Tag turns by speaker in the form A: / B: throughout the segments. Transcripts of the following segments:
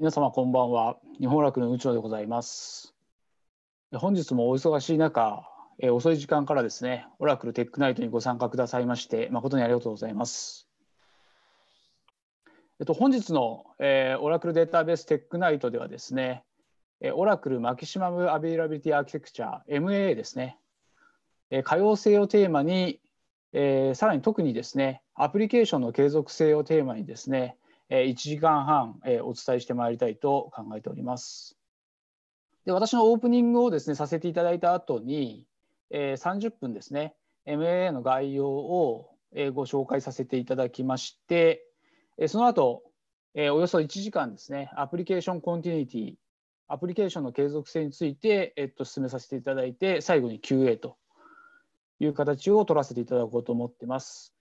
A: 皆様こんばんは日本楽の宇宙でございます本日もお忙しい中、え遅い時間からですねオラクルテックナイトにご参加くださいまして誠にありがとうございますえっと本日の、えー、オラクルデータベーステックナイトではですね、えオラクルマキシマムアビラビリティアーキテクチャ MAA ですね、え可用性をテーマに、えー、さらに特にですねアプリケーションの継続性をテーマにですねえ1時間半、えお伝えしてまいりたいと考えております。で私のオープニングをですねさせていただいた後に、え30分ですね MAA の概要を、えご紹介させていただきまして、えその後、えおよそ1時間ですねアプリケーションコンティニティアプリケーションの継続性について、えっと、進めさせていただいて最後に QA という形を取らせていただこうと思ってます。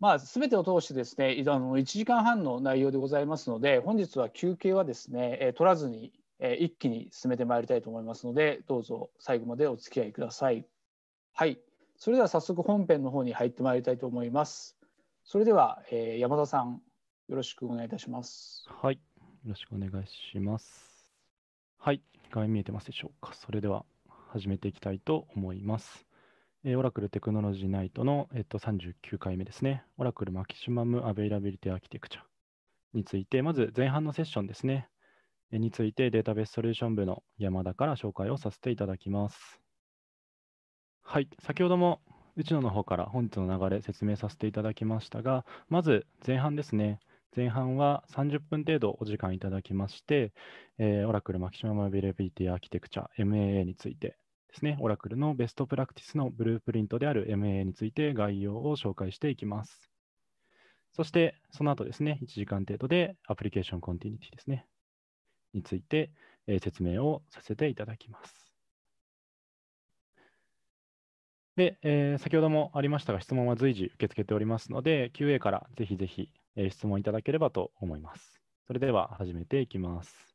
A: まあ、全てを通してですねあの1時間半の内容でございますので本日は休憩はですね、え取らずに、え一気に進めてまいりたいと思いますのでどうぞ最後までお付き合いください。はいそれでは早速本編の方に入ってまいりたいと思います。それでは、えー、山田さんよろしくお願いいたします。
B: はい、よろしくお願いします。はい、画面見えてますでしょうか。それでは始めていきたいと思います。えー、オラクルテクノロジーナイトの、えっと、39回目ですね。オラクルマキシマムアベイラビリティアーキテクチャについて、まず前半のセッションですね、えー、についてデータベースソリューション部の山田から紹介をさせていただきます。はい、先ほども内野の方から本日の流れ説明させていただきましたが、まず前半ですね。前半は30分程度お時間いただきまして、えー、オラクルマキシマムアベイラビリティアーキテクチャ MAA についてですね、オラクルのベストプラクティスのブループリントである MA について概要を紹介していきます。そして、その後ですね、1時間程度でアプリケーションコンティニティですね、について、えー、説明をさせていただきます。で、えー、先ほどもありましたが、質問は随時受け付けておりますので、QA からぜひぜひ、えー、質問いただければと思います。それでは始めていきます。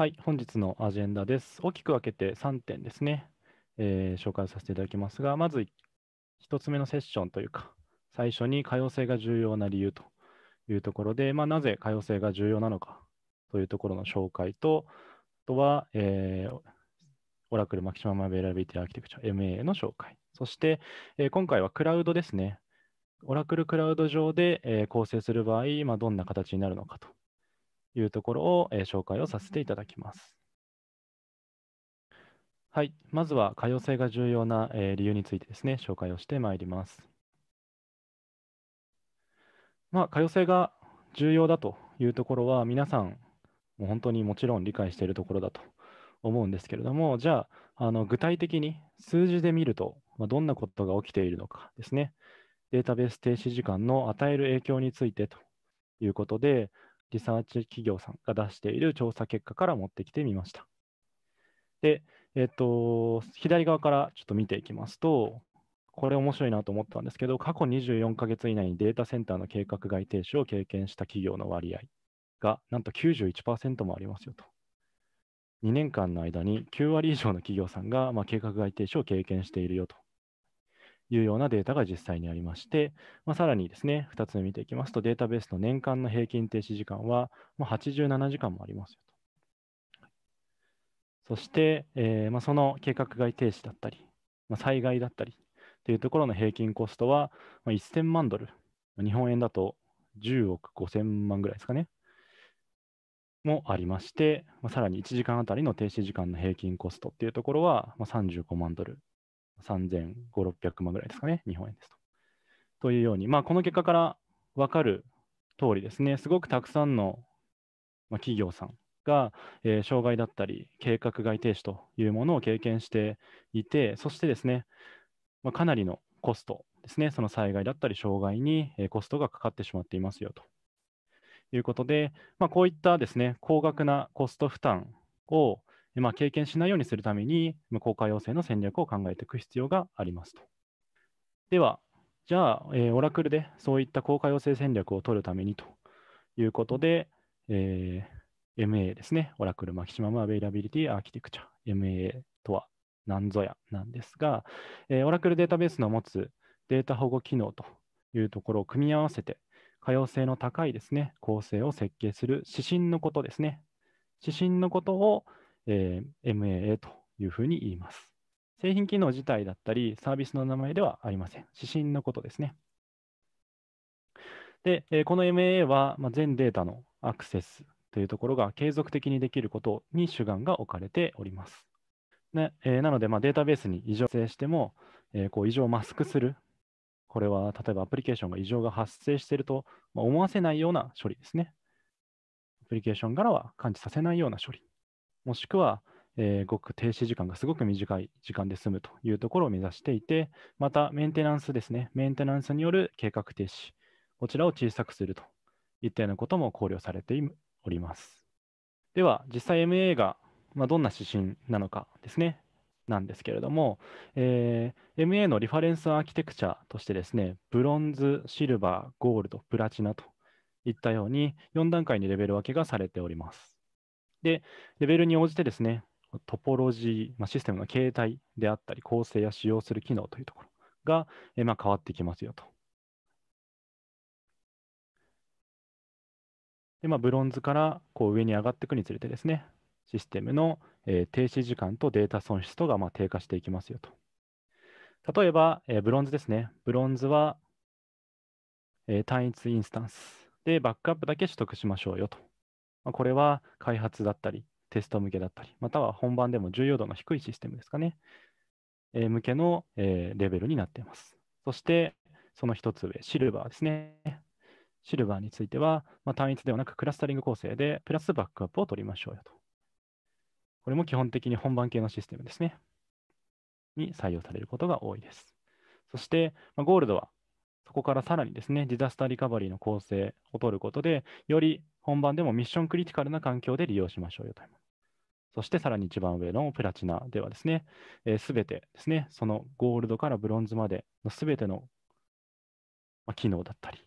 B: はい、本日のアジェンダです。大きく分けて3点ですね、えー、紹介させていただきますが、まず1つ目のセッションというか、最初に可用性が重要な理由というところで、まあ、なぜ可用性が重要なのかというところの紹介と、あとは、えー、オラクルマキシマムアベラビティアーキテクチャ MA の紹介。そして、えー、今回はクラウドですね。オラクルクラウド上で、えー、構成する場合、まあ、どんな形になるのかというところを、え紹介をさせていただきます。はい、まずは可用性が重要な、え理由についてですね、紹介をしてまいります。まあ、可用性が重要だというところは、皆さん、もう本当にもちろん理解しているところだと思うんですけれども、じゃあ、あの具体的に数字で見ると、まあ、どんなことが起きているのかですね、データベース停止時間の与える影響についてということで、リサーチ企業さんが出している調査結果から持ってきてみました。で、えっと、左側からちょっと見ていきますと、これ面白いなと思ったんですけど、過去24ヶ月以内にデータセンターの計画外停止を経験した企業の割合が、なんと91%もありますよと。2年間の間に9割以上の企業さんが、まあ、計画外停止を経験しているよというようなデータが実際にありまして、まあ、さらにですね、2つ目見ていきますと、データベースの年間の平均停止時間は、ま87時間もありますよと。そして、えー、まあ、その計画外停止だったり、ま災害だったりというところの平均コストは、ま1000万ドル、日本円だと10億5000万ぐらいですかね、もありまして、まあ、さらに1時間あたりの停止時間の平均コストっていうところは、ま35万ドル3500、600万ぐらいですかね、日本円ですと。というように、まあ、この結果から分かる通りですね、すごくたくさんの企業さんが、えー、障害だったり、計画外停止というものを経験していて、そしてですね、まあ、かなりのコストですね、その災害だったり、障害にコストがかかってしまっていますよということで、まあ、こういったですね、高額なコスト負担をまあ、経験しないようにするために、無効化要請の戦略を考えていく必要がありますと。では、じゃあ、えー、オラクルでそういった効果要請戦略を取るためにということで、えー、MA ですね、オラクルマキシマムアベイラビリティアーキテクチャ、MA とは何ぞやなんですが、えー、オラクルデータベースの持つデータ保護機能というところを組み合わせて、可用性の高いですね、構成を設計する指針のことですね。指針のことをえー、MAA というふうに言います。製品機能自体だったり、サービスの名前ではありません。指針のことですね。で、えー、この MAA は、まあ、全データのアクセスというところが継続的にできることに主眼が置かれております。ねえー、なので、まあ、データベースに異常性しても、えー、こう異常をマスクする。これは例えばアプリケーションが異常が発生していると、ま思わせないような処理ですね。アプリケーションからは感知させないような処理もしくは、えー、ごく停止時間がすごく短い時間で済むというところを目指していて、またメンテナンスですね、メンテナンスによる計画停止、こちらを小さくするといったようなことも考慮されております。では、実際 MA が、まあ、どんな指針なのかですね、なんですけれども、えー、MA のリファレンスアーキテクチャとしてですね、ブロンズ、シルバー、ゴールド、プラチナといったように4段階にレベル分けがされております。で、レベルに応じてですね、トポロジー、まあ、システムの形態であったり、構成や使用する機能というところが、えまあ、変わってきますよと。でまあ、ブロンズからこう上に上がっていくにつれてですね、システムの、え停止時間とデータ損失とがま低下していきますよと。例えば、えブロンズですね。ブロンズは、え単一インスタンスでバックアップだけ取得しましょうよと。まあ、これは開発だったり、テスト向けだったり、または本番でも重要度の低いシステムですかね、えー、向けの、えー、レベルになっています。そして、その一つ上、シルバーですね。シルバーについては、まあ、単一ではなくクラスタリング構成で、プラスバックアップを取りましょうよと。これも基本的に本番系のシステムですね。に採用されることが多いです。そして、まあ、ゴールドは、そこからさらにですね、ディザスターリカバリーの構成を取ることで、より本番でもミッションクリティカルな環境で利用しましょうよというそしてさらに一番上のプラチナではですね、す、えー、べ、てですね、そのゴールドからブロンズまでのすべての、ま機能だったり、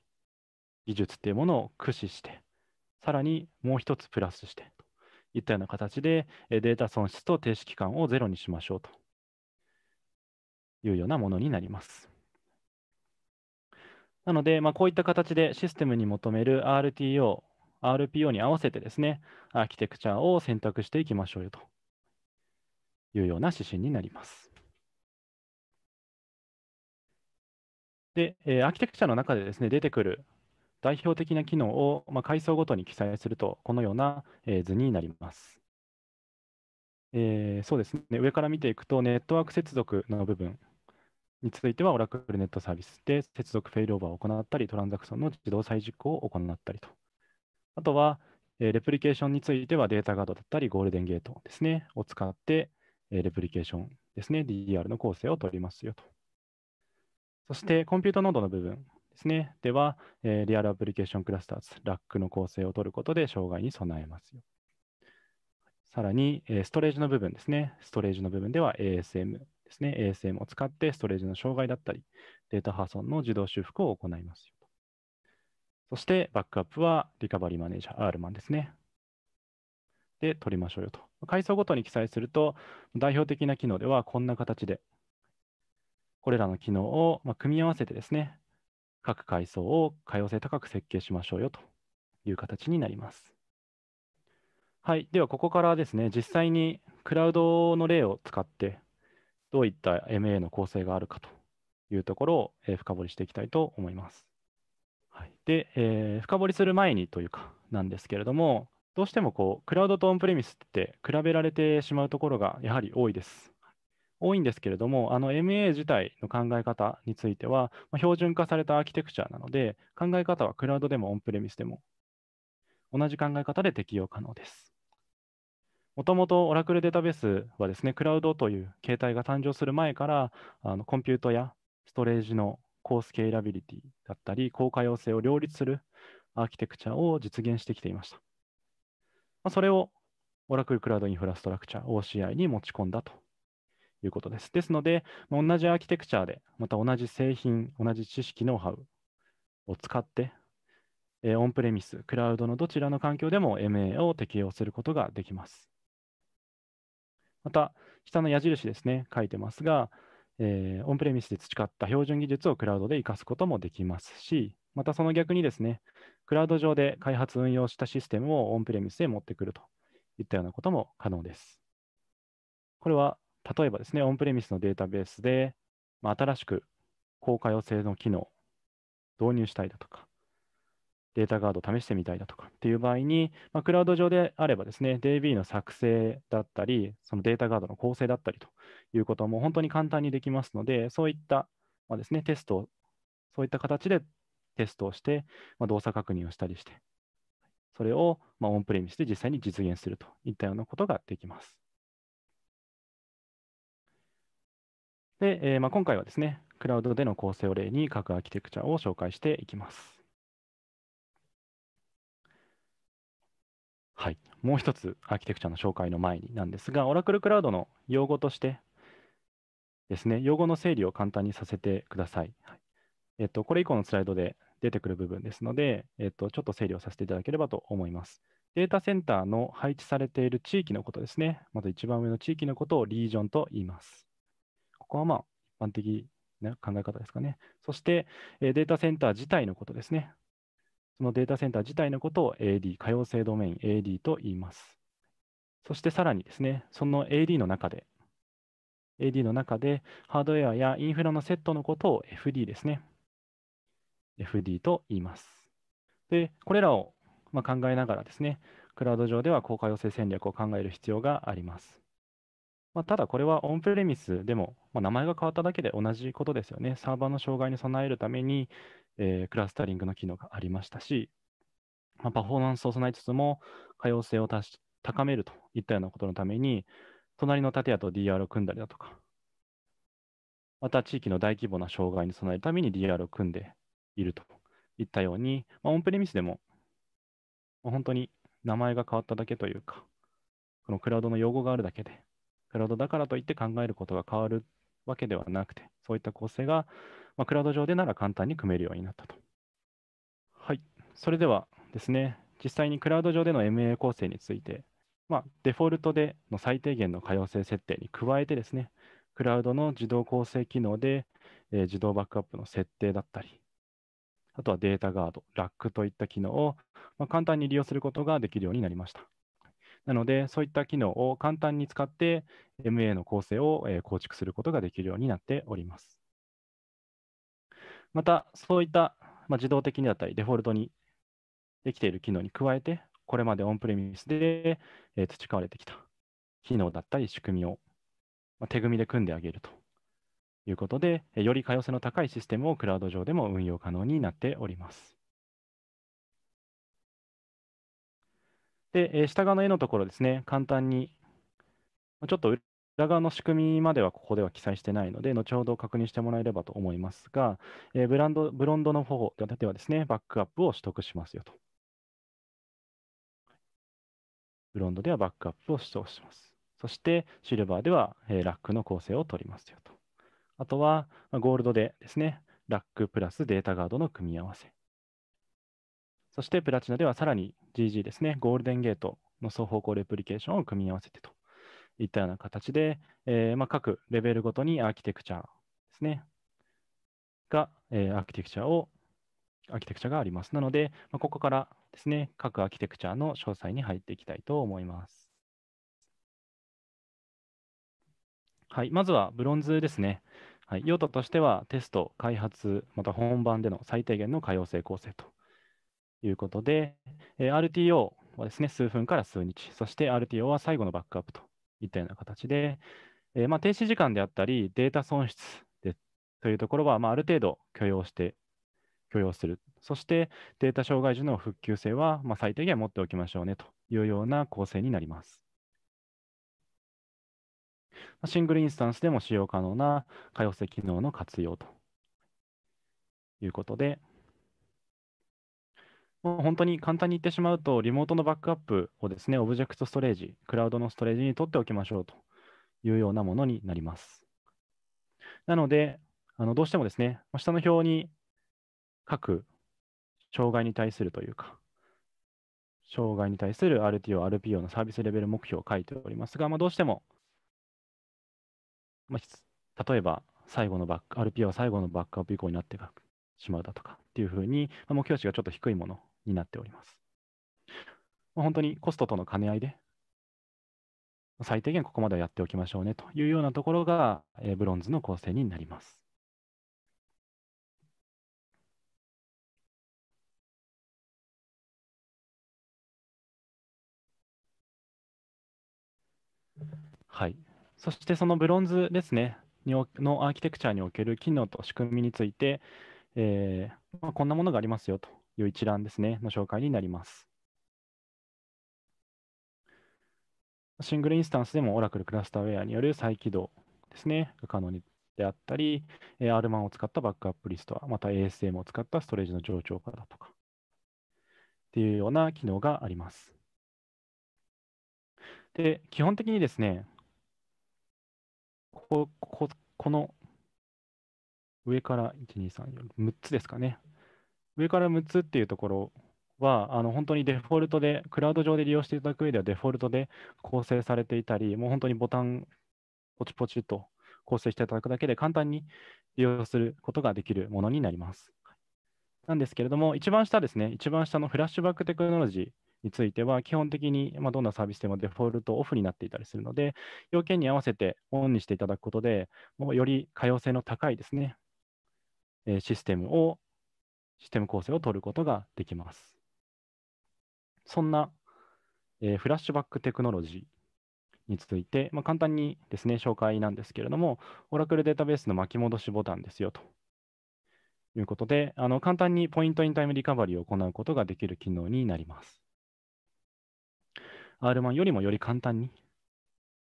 B: 技術っていうものを駆使して、さらにもう一つプラスして、といったような形で、データ損失と停止期間をゼロにしましょうというようなものになります。なので、まあ、こういった形でシステムに求める RTO RPO に合わせてですね、アーキテクチャを選択していきましょうよというような指針になります。で、えー、アーキテクチャの中でですね、出てくる代表的な機能を、まあ、階層ごとに記載すると、このような、えー、図になります。えー、そうですね、上から見ていくと、ネットワーク接続の部分については、オラクルネットサービスで接続フェイルオーバーを行ったり、トランザクションの自動再実行を行ったりとあとは、えレプリケーションについてはデータガードだったりゴールデンゲートですね、を使って、えレプリケーションですね、DDR の構成を取りますよと。そしてコンピュータノードの部分ですね、では、えリアルアプリケーションクラスターズ、ラックの構成を取ることで障害に備えますよ。さらに、えストレージの部分ですね、ストレージの部分では ASM ですね、ASM を使ってストレージの障害だったり、データ破損の自動修復を行いますよ。そしてバックアップはリカバリーマネージャー、R マンですね。で、取りましょうよと。階層ごとに記載すると、代表的な機能ではこんな形で、これらの機能をま組み合わせてですね、各階層を可用性高く設計しましょうよという形になります。はい。では、ここからですね、実際にクラウドの例を使って、どういった MA の構成があるかというところを深掘りしていきたいと思います。はい、で、えー、深掘りする前にというかなんですけれども、どうしてもこうクラウドとオンプレミスって比べられてしまうところがやはり多いです。多いんですけれども、あの MA 自体の考え方については、まあ、標準化されたアーキテクチャなので、考え方はクラウドでもオンプレミスでも同じ考え方で適用可能です。もともとオラクルデータベースはですね、クラウドという形態が誕生する前から、あのコンピュートやストレージの高スケーラビリティだったり、高可用性を両立するアーキテクチャを実現してきていました。まあ、それをオラクルクラウドインフラストラクチャ、OCI に持ち込んだということです。ですので、同じアーキテクチャで、また同じ製品、同じ知識、ノウハウを使って、えー、オンプレミス、クラウドのどちらの環境でも MA を適用することができます。また、下の矢印ですね、書いてますが、えー、オンプレミスで培った標準技術をクラウドで生かすこともできますし、またその逆にですね、クラウド上で開発運用したシステムをオンプレミスへ持ってくるといったようなことも可能です。これは例えばですね、オンプレミスのデータベースで、まあ、新しく高可用性の機能を導入したいだとか、データガードを試してみたいだとかっていう場合に、まあ、クラウド上であればですね、DB の作成だったり、そのデータガードの構成だったりということも本当に簡単にできますので、そういった、まあ、ですね、テストを、そういった形でテストをして、まあ、動作確認をしたりして、それをまオンプレミスで実際に実現するといったようなこと
C: ができます。で、えー、ま今回
B: はですね、クラウドでの構成を例に、各アーキテクチャを紹介していきます。はい、もう一つアーキテクチャの紹介の前になんですが、オラクルクラウドの用語としてですね、用語の整理を簡単にさせてください。はいえっと、これ以降のスライドで出てくる部分ですので、えっと、ちょっと整理をさせていただければと思います。データセンターの配置されている地域のことですね。まず一番上の地域のことをリージョンと言います。ここはまあ一般的な考え方ですかね。そしてデータセンター自体のことですね。そのデータセンター自体のことを AD、可用性ドメイン AD と言います。そしてさらにですね、その AD の中で、AD の中でハードウェアやインフラのセットのことを FD ですね。FD と言います。で、これらをま考えながらですね、クラウド上では効果要請戦略を考える必要があります。まあ、ただこれはオンプレミスでも、まあ、名前が変わっただけで同じことですよね。サーバーの障害に備えるために、えー、クラスタリングの機能がありましたし、まあ、パフォーマンスを備えつつも可用性を高めるといったようなことのために、隣の建屋と DR を組んだりだとか、また地域の大規模な障害に備えるために DR を組んでいるといったように、まあ、オンプレミスでも、まあ、本当に名前が変わっただけというか、このクラウドの用語があるだけで、クラウドだからといって考えることが変わるわけではなくて、そういった構成が、まあ、クラウド上でなら簡単に組めるようになったと。はい、それではですね、実際にクラウド上での MA 構成について、まあ、デフォルトでの最低限の可用性設定に加えてですね、クラウドの自動構成機能で、えー、自動バックアップの設定だったり、あとはデータガード、ラックといった機能を、まあ、簡単に利用することができるようになりました。なので、そういった機能を簡単に使って、MA の構成を構築することができるようになっております。また、そういった、まあ、自動的にだったり、デフォルトにできている機能に加えて、これまでオンプレミスで培われてきた機能だったり仕組みを手組みで組んであげるということで、より可用性の高いシステムをクラウド上でも運用可能になっております。で、えー、下側の絵のところですね、簡単に、ちょっと裏側の仕組みまではここでは記載してないので、後ほど確認してもらえればと思いますが、えー、ブランドブロンドの方ではですね、バックアップを取得しますよと。ブロンドではバックアップを取得します。そしてシルバーでは、えー、ラックの構成を取りますよと。あとは、まゴールドでですね、ラックプラスデータガードの組み合わせ。そしてプラチナではさらに GG ですね、ゴールデンゲートの双方向レプリケーションを組み合わせてといったような形で、えー、まあ、各レベルごとにアーキテクチャですね、が、えー、アーキテクチャを、アーキテクチャがあります。なので、まあ、ここからですね、各アーキテクチャの詳細に入っていきたいと思います。はい、まずはブロンズですね。はい、用途としてはテスト、開発、また本番での最低限の可用性構成ということで、え RTO はですね、数分から数日、そして RTO は最後のバックアップといったような形で、えまあ、停止時間であったり、データ損失でというところは、まあ、ある程度許容して、許容する。そしてデータ障害時の復旧性は、まあ、最低限持っておきましょうねというような構成になります。シングルインスタンスでも使用可能な可用性機能の活用ということで、本当に簡単に言ってしまうと、リモートのバックアップをですね、オブジェクトストレージ、クラウドのストレージに取っておきましょうというようなものになります。なので、あのどうしてもですね、下の表に各障害に対するというか、障害に対する RTO、RPO のサービスレベル目標を書いておりますが、まあ、どうしても、まあ、例えば最後のバック、RPO は最後のバックアップ以降になってしまうだとかっていうふうに、まあ、目標値がちょっと低いものになっております。まあ、本当にコストとの兼ね合いで、最低限ここまではやっておきましょうねというようなところが、えブロンズの構成になります。はい、そしてそのブロンズですねのアーキテクチャにおける機能と仕組みについて、えーまあ、こんなものがありますよという一覧ですね、の紹介になります。シングルインスタンスでも Oracle クラスターウェアによる再起動ですね、が可能であったり、R1 を使ったバックアップリストは、また ASM を使ったストレージの冗長化だとか、っていうような機能があります。で、基本的にですね、こここの上から1、2、3、4、6つですかね。上から6つっていうところは、あの本当にデフォルトで、クラウド上で利用していただく上ではデフォルトで構成されていたり、もう本当にボタンポチポチと構成していただくだけで簡単に利用することができるものになります。なんですけれども、一番下ですね、一番下のフラッシュバックテクノロジーについては、基本的に、まどんなサービスでもデフォルトオフになっていたりするので、要件に合わせてオンにしていただくことで、もうより可用性の高いですね、システムをシステム構成を取ることができます。そんな、えー、フラッシュバックテクノロジーについて、まあ、簡単にですね、紹介なんですけれども、オラクルデータベースの巻き戻しボタンですよということで、あの簡単にポイントインタイムリカバリーを行うことができる機能になります。R1 よりもより簡単に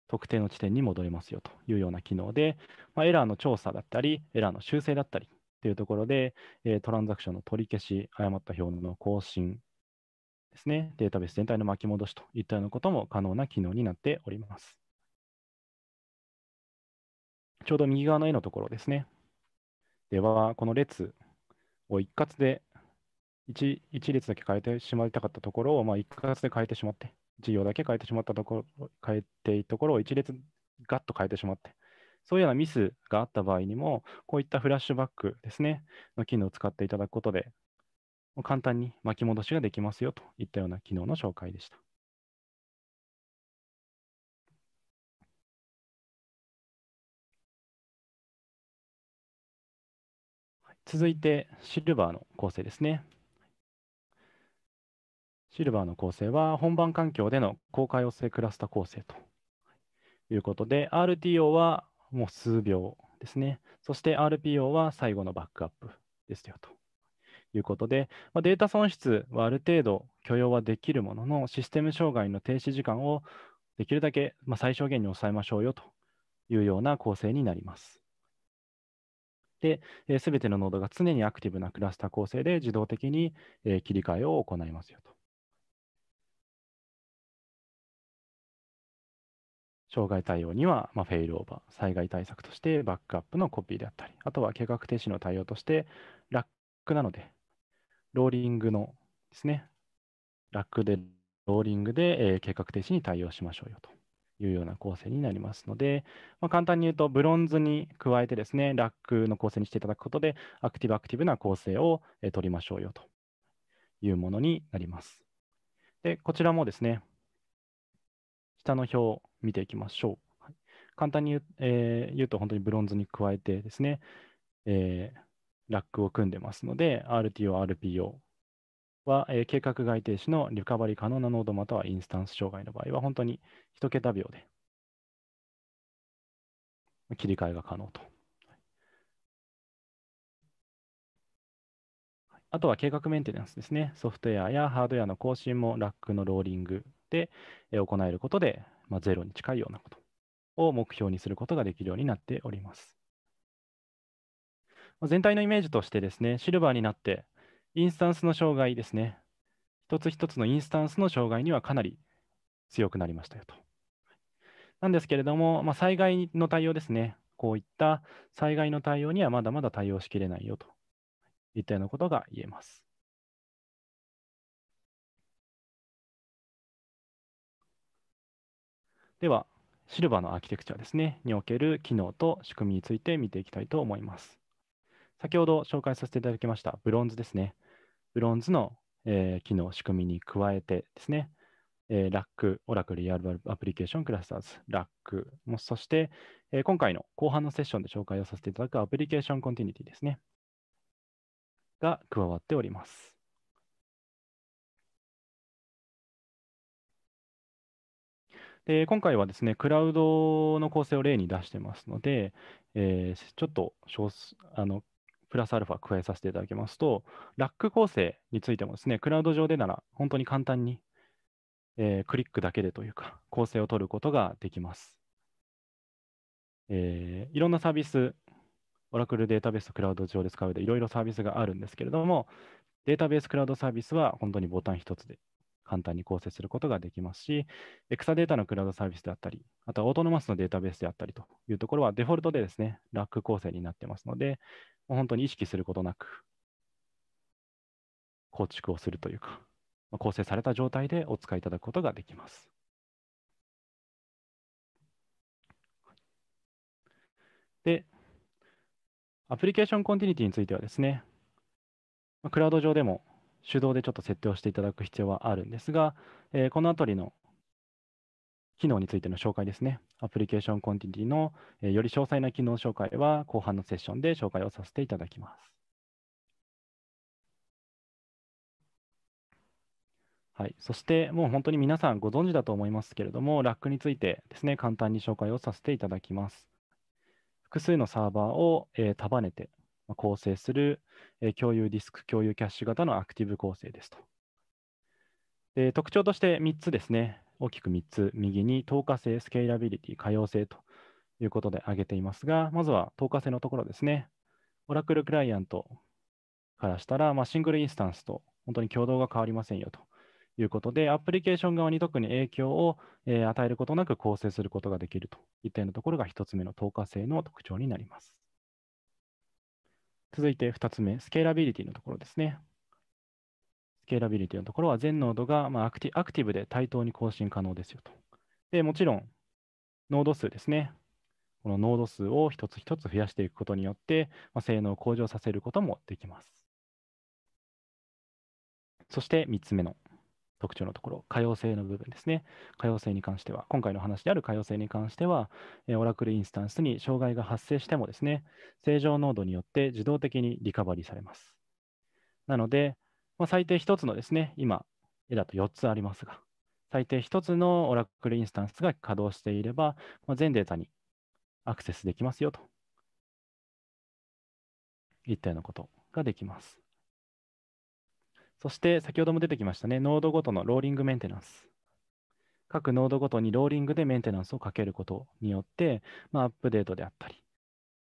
B: 特定の地点に戻れますよというような機能で、まあ、エラーの調査だったり、エラーの修正だったり、っていうところで、えー、トランザクションの取り消し、誤った表の更新ですね、データベース全体の巻き戻しといったようなことも可能な機能になっており
C: ます。ちょうど右側の絵のところですね。
B: では、この列を一括で1、1列だけ変えてしまいたかったところを、まあ、一括で変えてしまって、事業だけ変えてしまったところ、変えていいところを1列ガッと変えてしまって、そういうようなミスがあった場合にも、こういったフラッシュバックですね、の機能を使っていただくことで、簡単に巻き戻しができますよといったような機能の紹介でした。続いてシルバーの構成ですね。シルバーの構成は本番環境での高可用性クラスタ構成ということで、RTO はもう数秒ですね。そして RPO は最後のバックアップですよということで、まあ、データ損失はある程度許容はできるものの、システム障害の停止時間をできるだけ、まあ、最小限に抑えましょうよというような構成になります。で、す、え、べ、てのノードが常にアクティブなクラスター構成で自動的に、え切り替えを
C: 行いますよと。
B: 障害対応には、まあ、フェイルオーバー、災害対策としてバックアップのコピーであったり、あとは計画停止の対応として、ラックなので、ローリングのですね、ラックでローリングで、えー、計画停止に対応しましょうよというような構成になりますので、まあ、簡単に言うと、ブロンズに加えてですね、ラックの構成にしていただくことで、アクティブアクティブな構成を、えー、取りましょうよというものになります。で、こちらもですね、下の表を見ていきましょう。はい、簡単に言う,、えー、言うと、本当にブロンズに加えてですね、えー、ラックを組んでますので、RTO、RPO は、えー、計画外停止のリカバリ可能なノードまたはインスタンス障害の場合は、本当に1桁秒で切り替えが可能と。あとは計画メンテナンスですね。ソフトウェアやハードウェアの更新もラックのローリングって行えることで、まあ、ゼロに近いようなことを目標にすることができるようになっております。全体のイメージとしてですね、シルバーになって、インスタンスの障害ですね、一つ一つのインスタンスの障害にはかなり強くなりましたよと。なんですけれども、まあ、災害の対応ですね、こういった災害の対応にはまだまだ対応しきれないよといったようなことが言えます。では、シルバーのアーキテクチャですね、における機能と仕組みについて見ていきたいと思います。先ほど紹介させていただきましたブロンズですね。ブロンズの、えー、機能、仕組みに加えてですね、えー、RAC、オラクリア e r アプリケーションクラスターズ、RAC、そして、えー、今回の後半のセッションで紹介をさせていただくアプリケーションコンティニティですね、が加わっております。
C: で、今回はです
B: ね、クラウドの構成を例に出してますので、えー、ちょっとあのプラスアルファ加えさせていただきますと、ラック構成についてもですね、クラウド上でなら本当に簡単に、えー、クリックだけでというか、構成を取ることができます。えー、いろんなサービス、オラクルデータベースとクラウド上で使うでいろいろサービスがあるんですけれども、データベースクラウドサービスは本当にボタン1つで簡単に構成することができますし、エクサデータのクラウドサービスであったり、あとはオートノマスのデータベースであったりというところはデフォルトでですね、ラック構成になってますので、もう本当に意識することなく構築をするというか、
C: 構成された状態でお使いいただくことができます。
B: で、アプリケーションコンティニティについてはですね、クラウド上でも手動でちょっと設定をしていただく必要はあるんですが、えー、このあたりの機能についての紹介ですね。アプリケーションコンティニティの、えー、より詳細な機能紹介は後半のセッションで紹介をさせていただきます。はい、そしてもう本当に皆さんご存知だと思いますけれども、ラックについてですね、簡単に紹介をさせていただきます。複数のサーバーを、えー、束ねて、構成する、え共有ディスク、共有キャッシュ型のアクティブ構成ですと。で特徴として3つですね、大きく3つ、右に透過性、スケーラビリティ、可用性ということで挙げていますが、まずは透過性のところですね。オラクルクライアントからしたら、まあ、シングルインスタンスと本当に共同が変わりませんよということで、アプリケーション側に特に影響を、え与えることなく構成することができるといったようなところが1つ目の透過性の特徴になります。続いて2つ目、スケーラビリティのところですね。スケーラビリティのところは全ノードがまあアクティブで対等に更新可能ですよと。で、もちろん、ノード数ですね。このノード数を一つ一つ増やしていくことによって、まあ、性能を向上させることもできます。そして3つ目の特徴のところ、可用性の部分ですね。可用性に関しては、今回の話である可用性に関しては、オラクルインスタンスに障害が発生してもですね、正常濃度によって自動的にリカバリーされます。なので、まあ、最低1つのですね、今、絵だと4つありますが、最低1つのオラクルインスタンスが稼働していれば、まあ、全データにアクセスできますよといったようなことができます。そして先ほども出てきましたね、ノードごとのローリングメンテナンス。各ノードごとにローリングでメンテナンスをかけることによって、まあ、アップデートであったり、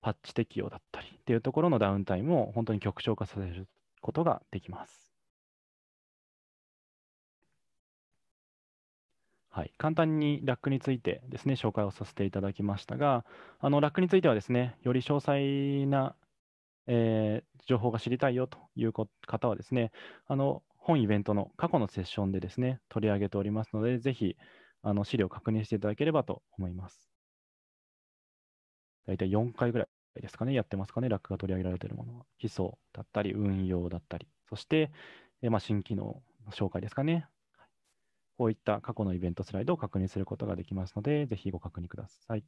B: パッチ適用だったりっていうところのダウンタイムを本当に極小化させることができます。はい、簡単にラックについてですね、紹介をさせていただきましたが、あのラックについてはですね、より詳細なえー、情報が知りたいよという方はですね、あの本イベントの過去のセッションでですね、取り上げておりますので、ぜひあの資料を確認していただければと思います。大体4回ぐらいですかね、やってますかね、ラックが取り上げられているものは。基礎だったり、運用だったり、そして、えー、まあ、新機能の紹介ですかね。こういった過去のイベントスライドを確認することができますので、ぜひ
C: ご確認ください。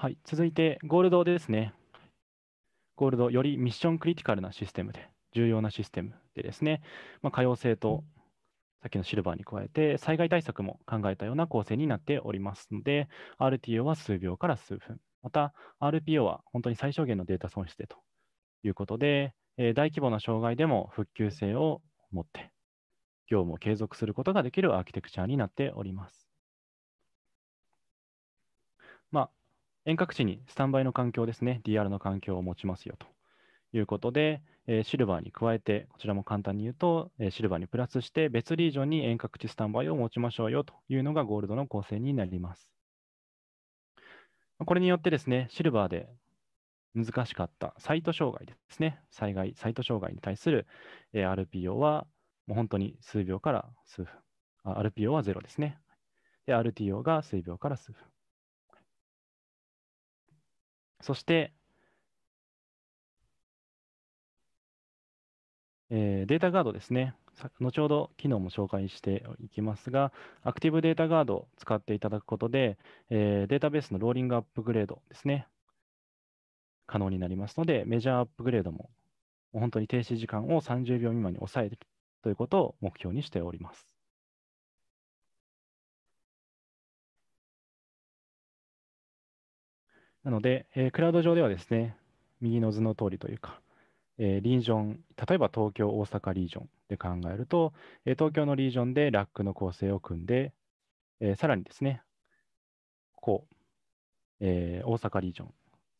C: はい、続いてゴールドですね。
B: ゴールド、よりミッションクリティカルなシステムで、重要なシステムでですね、まあ、可用性と、さっきのシルバーに加えて、災害対策も考えたような構成になっておりますので、RTO は数秒から数分、また RPO は本当に最小限のデータ損失でということで、えー、大規模な障害でも復旧性を持って、業務を継続することができるアーキテクチャになっております。遠隔地にスタンバイの環境ですね、DR の環境を持ちますよということで、えシルバーに加えて、こちらも簡単に言うと、えシルバーにプラスして別リージョンに遠隔地スタンバイを持ちましょうよというのがゴールドの構成になります。これによってですね、シルバーで難しかったサイト障害ですね、災害、サイト障害に対する RPO はもう本当に数秒から数分、RPO は0ですね、で RTO が数秒から数分。そして、
C: えー、データガードです
B: ね。後ほど機能も紹介していきますが、アクティブデータガードを使っていただくことで、えー、データベースのローリングアップグレードですね、可能になりますので、メジャーアップグレードも本当に停止時間を30秒未満に抑えるということを目標にしております。なので、えー、クラウド上ではですね、右の図の通りというか、えー、リージョン、例えば東京、大阪リージョンで考えると、えー、東京のリージョンでラックの構成を組んで、えー、さらにですね、こう、え大阪リージョン、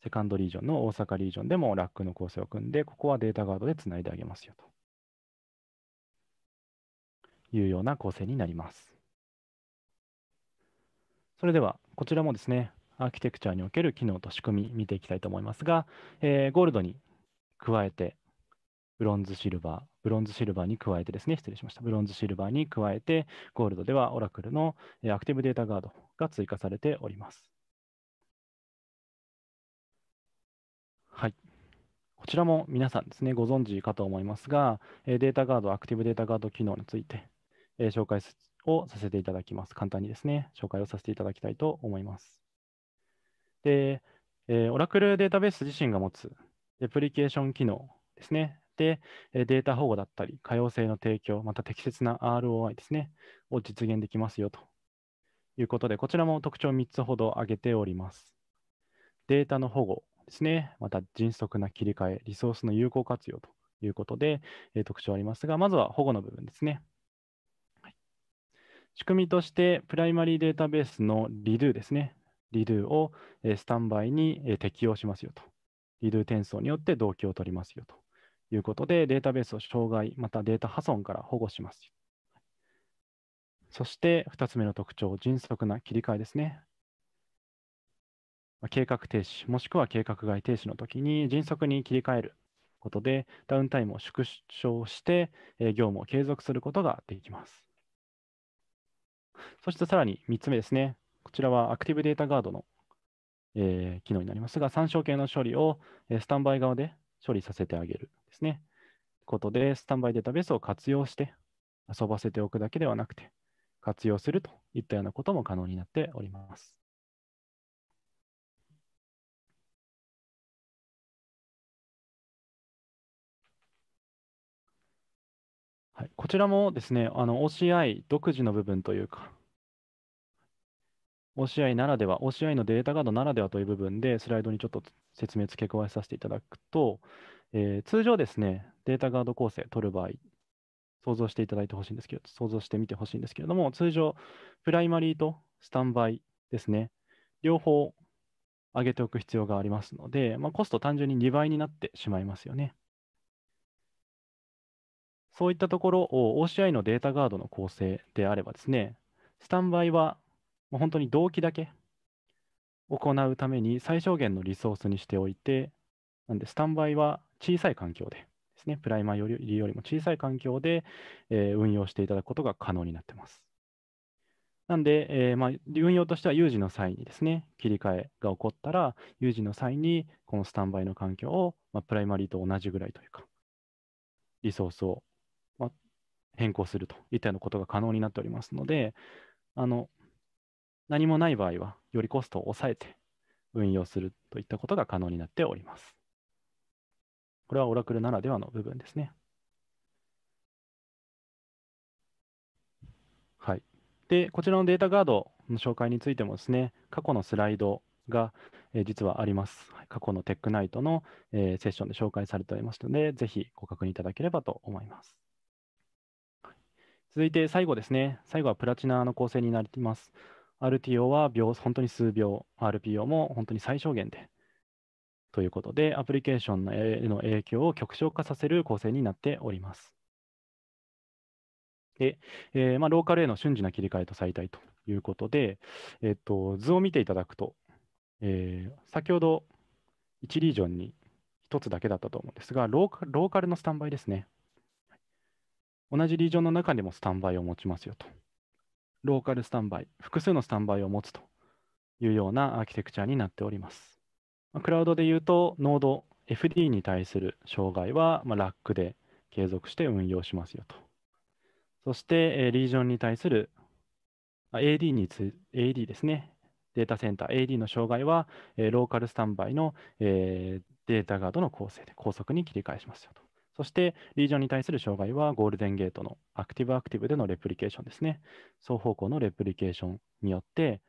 B: セカンドリージョンの大阪リージョンでもラックの構成を組んで、ここはデータガードでつないであげますよというような構成になります。それでは、こちらもですね、アーキテクチャにおける機能と仕組み見ていきたいと思いますが、えー、ゴールドに加えて、ブロンズシルバー、ブロンズシルバーに加えてですね、失礼しました。ブロンズシルバーに加えて、ゴールドではオラクルのアクティブデータガードが追加されております。はい。こちらも皆さんですね、ご存知かと思いますが、データガード、アクティブデータガード機能について、え紹介をさせていただきます。簡単にですね、紹介をさせていただきたいと思います。で、えー、o r a データベース自身が持つデプリケーション機能ですね。で、データ保護だったり、可用性の提供、また適切な ROI ですね、を実現できますよということで、こちらも特徴3つほど挙げております。データの保護ですね、また迅速な切り替え、リソースの有効活用ということで、えー、特徴ありますが、まずは保護の部分ですね。はい、仕組みとして、プライマリーデータベースの Redo ですね。redo をスタンバイに適用しますよと。redo 転送によって同期を取りますよということで、データベースを障害、またデータ破損から保護します。そして2つ目の特徴、迅速な切り替えですね。計画停止、もしくは計画外停止の時に迅速に切り替えることで、ダウンタイムを縮小して、業務を継続することができます。そしてさらに3つ目ですね。こちらはアクティブデータガードの、えー、機能になりますが、参照系の処理を、えスタンバイ側で処理させてあげるですね。ことで、スタンバイデータベースを活用して遊ばせておくだけではなくて、活用するといったようなことも可能になっ
C: ております。
D: は
B: い、こちらもですね、あの OCI 独自の部分というか、OCI ならでは、OCI のデータガードならではという部分で、スライドにちょっと説明付け加えさせていただくと、えー、通常ですね、データガード構成取る場合、想像していただいてほしいんですけど、想像してみてほしいんですけれども、通常、プライマリーとスタンバイですね、両方上げておく必要がありますので、まあ、コスト単純に2倍になってしまいますよね。そういったところを OCI のデータガードの構成であればですね、スタンバイはもう本当に動機だけ行うために最小限のリソースにしておいて、なんでスタンバイは小さい環境でですね、プライマーよりよりも小さい環境で、えー、運用していただくことが可能になっています。なんで、えー、まあ、運用としては有事の際にですね、切り替えが起こったら、有事の際にこのスタンバイの環境を、まあ、プライマリーと同じぐらいというか、リソースを、まあ、変更するといったようなことが可能になっておりますので、あの何もない場合は、よりコストを抑えて運用するといったことが可能になっております。これはオラクルならではの部分ですね。はい。で、こちらのデータガードの紹介についてもですね、過去のスライドが、え実はあります。過去のテックナイトの、えセッションで紹介されておりますので、ぜひご確認いただければと思います。続いて最後ですね。最後はプラチナの構成になります。RTO は秒、本当に数秒、RPO も本当に最小限で、ということで、アプリケーションへの影響を極小化させる構成になっております。で、えー、まあ、ローカルへの瞬時な切り替えと再体ということで、えっ、ー、と、図を見ていただくと、えー、先ほど1リージョンに1つだけだったと思うんですが、ローカローカルのスタンバイですね。同じリージョンの中でもスタンバイを持ちますよとローカルスタンバイ、複数のスタンバイを持つというようなアーキテクチャになっております。クラウドで言うと、ノード FD に対する障害は、まあ、ラックで継続して運用しますよと。そして、リージョンに対する AD につ AD ですね、データセンター AD の障害は、ローカルスタンバイのデータガードの構成で高速に切り替えしますよと。そして、リージョンに対する障害は、ゴールデンゲートのアクティブアクティブでのレプリケーションですね。双方向のレプリケーションによって、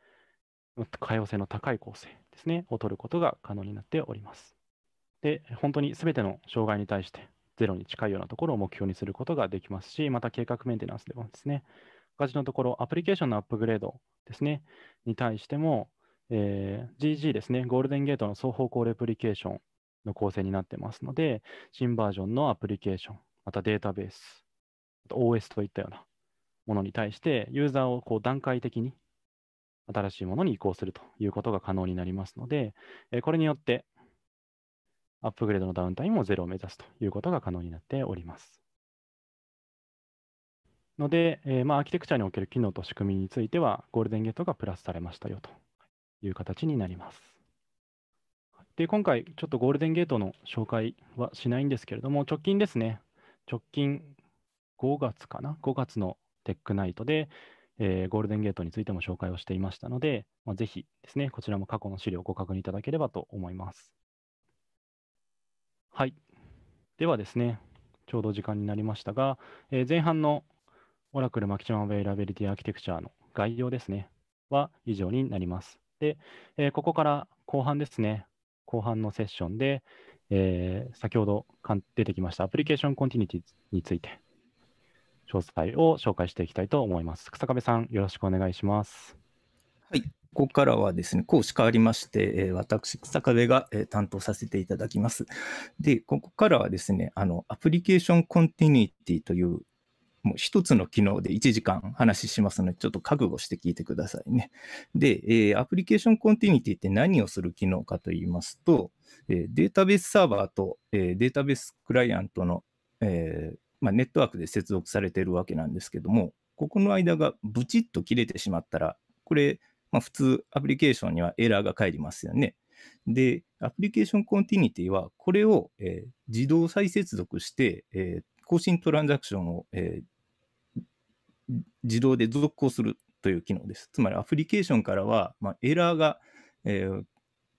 B: 可用性の高い構成ですね、を取ることが可能になっております。で、本当に全ての障害に対して、ゼロに近いようなところを目標にすることができますし、また計画メンテナンスでもですね、形のところ、アプリケーションのアップグレードですね、に対しても、えー、GG ですね、ゴールデンゲートの双方向レプリケーションの構成になってますので、新バージョンのアプリケーション、またデータベース、OS といったようなものに対して、ユーザーをこう段階的に新しいものに移行するということが可能になりますので、これによってアップグレードのダウンタイムもゼロを目指すということが可能になっております。ので、えー、まあ、アーキテクチャにおける機能と仕組みについては、ゴールデンゲートがプラスされましたよという形になります。で、今回、ちょっとゴールデンゲートの紹介はしないんですけれども、直近ですね、直近5月かな、5月のテックナイトで、えー、ゴールデンゲートについても紹介をしていましたので、まあ、ぜひですね、こちらも過去の資料をご確認いただければと思います。はい。ではですね、ちょうど時間になりましたが、えー、前半のオラクルマキシマムウェイラビリティアーキテクチャの概要ですね、は以上になります。で、えー、ここから後半ですね、後半のセッションで、えー、先ほど出てきましたアプリケーションコンティニティについて詳細を紹介していきたいと思います。草壁さん、よろしくお願いします。
E: はい、ここからはですね、講師変わりまして、私、草壁が担当させていただきます。で、ここからはですね、あのアプリケーションコンティニティというもう一つの機能で1時間話しますので、ちょっと覚悟して聞いてくださいね。で、えー、アプリケーションコンティニティって何をする機能かと言いますと、えー、データベースサーバーと、えー、データベースクライアントの、えーまあ、ネットワークで接続されているわけなんですけども、ここの間がブチッと切れてしまったら、これ、まあ、普通アプリケーションにはエラーが返りますよね。で、アプリケーションコンティニティは、これを、えー、自動再接続して、えー、更新トランザクションを、えー、自動で続行するという機能です。つまりアプリケーションからは、まあ、エラーが、えー、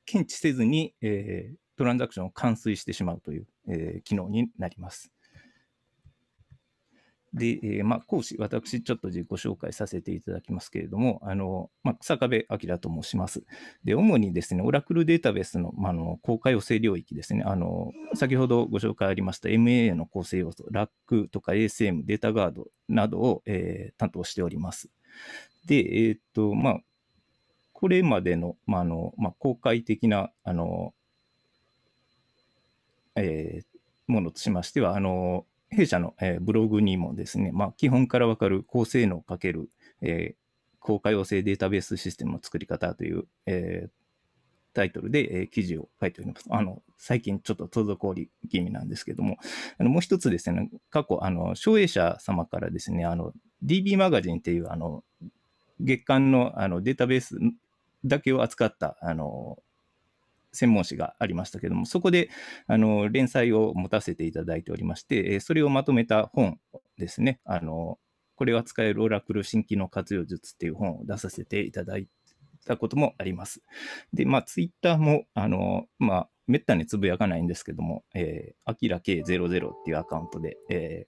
E: 検知せずに、えー、トランザクションを完遂してしまうという、えー、機能になります。で、えー、まあ、講師、私、ちょっと自己紹介させていただきますけれども、あの、まあ、草部明と申します。で、主にですね、オラクルデータベースの、まあ、の、公開要請領域ですね、あの、先ほどご紹介ありました MAA の構成要素、RAC とか ASM、データガードなどを、えー、担当しております。で、えー、っと、まあ、これまでの、まあ、の、まあ、公開的な、あの、えー、ものとしましては、あの、弊社の、えブログにもですね、まあ、基本からわかる高性能かける、え高可用性データベースシステムの作り方という、えタイトルで、え記事を書いております。あの、最近ちょっと滞り気味なんですけども、あのもう一つですね、過去、あの、省営者様からですね、あの、DB マガジンっていう、あの、月間のあのデータベースだけを扱った、あの、専門誌がありましたけども、そこであの連載を持たせていただいておりまして、えそれをまとめた本ですね、あのこれは使えるオラクル新規の活用術っていう本を出させていただいたこともあります。で、まあ、ツイッターも、あの、まあ、めったにつぶやかないんですけども、えあきら K00 っていうアカウントで、え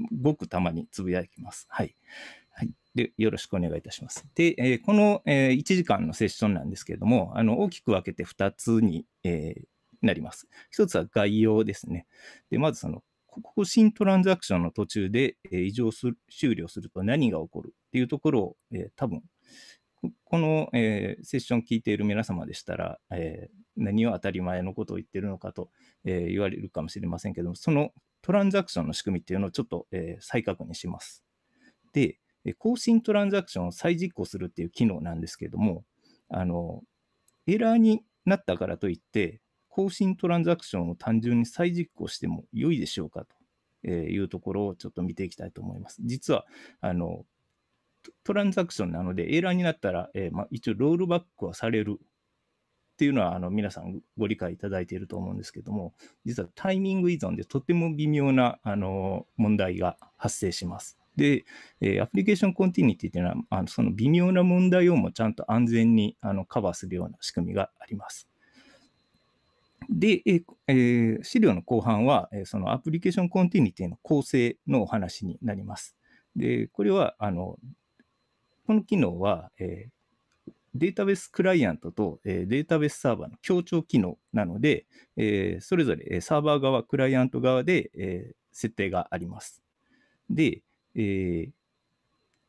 E: ー、ごくたまにつぶやきます。はい。でよろしくお願いいたします。で、えー、この、えー、1時間のセッションなんですけれども、あの大きく分けて2つに、えー、なります。1つは概要ですね。でまずそのここ、新トランザクションの途中で、えー、異常する終了すると何が起こるっていうところを、えー、多分この、えー、セッション聞いている皆様でしたら、えー、何を当たり前のことを言ってるのかと、えー、言われるかもしれませんけども、そのトランザクションの仕組みっていうのをちょっと、えー、再確認します。で、更新トランザクションを再実行するっていう機能なんですけども、あの、エラーになったからといって、更新トランザクションを単純に再実行しても良いでしょうかというところをちょっと見ていきたいと思います。実は、あの、トランザクションなので、エラーになったら、えー、ま一応ロールバックはされるっていうのは、あの、皆さんご理解いただいていると思うんですけども、実はタイミング依存でとても微妙な、あの、問題が発生します。で、えアプリケーションコンティニティっていうのは、あのその微妙な問題をもちゃんと安全にあのカバーするような仕組みがあります。で、えー、資料の後半は、えそのアプリケーションコンティニティの構成のお話になります。で、これは、あの、この機能は、えー、データベースクライアントと、えー、データベースサーバーの協調機能なので、えそれぞれサーバー側、クライアント側で、え設定があります。で、えー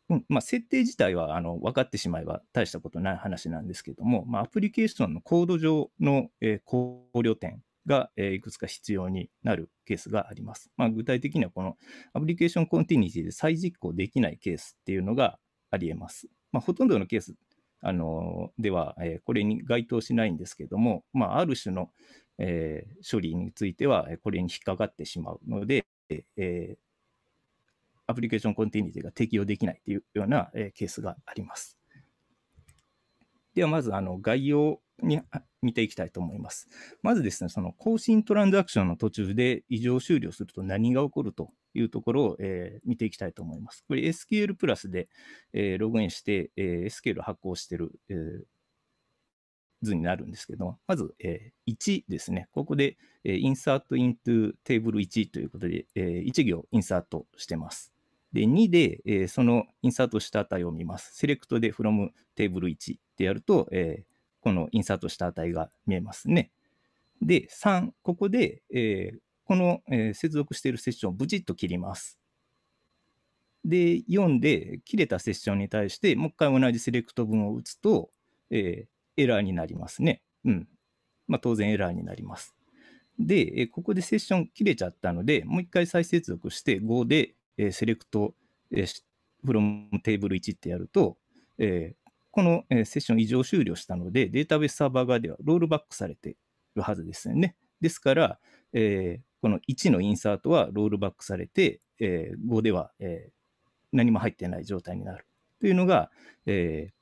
E: うんまあ、設定自体はあの分かってしまえば大したことない話なんですけども、まあ、アプリケーションのコード上の、えー、考慮点が、えー、いくつか必要になるケースがあります。まあ、具体的にはこのアプリケーションコンティニティで再実行できないケースっていうのがありえます。まあ、ほとんどのケースあのでは、えー、これに該当しないんですけども、まあ、ある種の、えー、処理については、これに引っかかってしまうので、えー、アプリケーションコンティニティが適用できないっていうような、えケースがあります。では、まず、あの、概要に見ていきたいと思います。まずですね、その更新トランザクションの途中で異常終了すると何が起こるというところを、え見ていきたいと思います。これ SQL プラスで、えログインして、え SQL 発行してる、え図になるんですけども、まず、え1ですね。ここで、えー、insert into table 1ということで、え1行インサートしてます。で、2で、えー、そのインサートした値を見ます。セレクトで from テーブル1ってやると、えー、このインサートした値が見えますね。で、3、ここで、えー、この、え接続しているセッションをブチッと切ります。で、4で切れたセッションに対して、もう一回同じセレクト文を打つと、えエラーになりますね。うん。まあ、当然エラーになります。で、ここでセッション切れちゃったので、もう一回再接続して5で、えー、セレクト、えー、f r o テーブル1ってやると、えー、この、えー、セッション異常終了したので、データベースサーバー側ではロールバックされているはずですよね。ですから、えー、この1のインサートはロールバックされて、えー、5では、えー、何も入ってない状態になるというのが、えー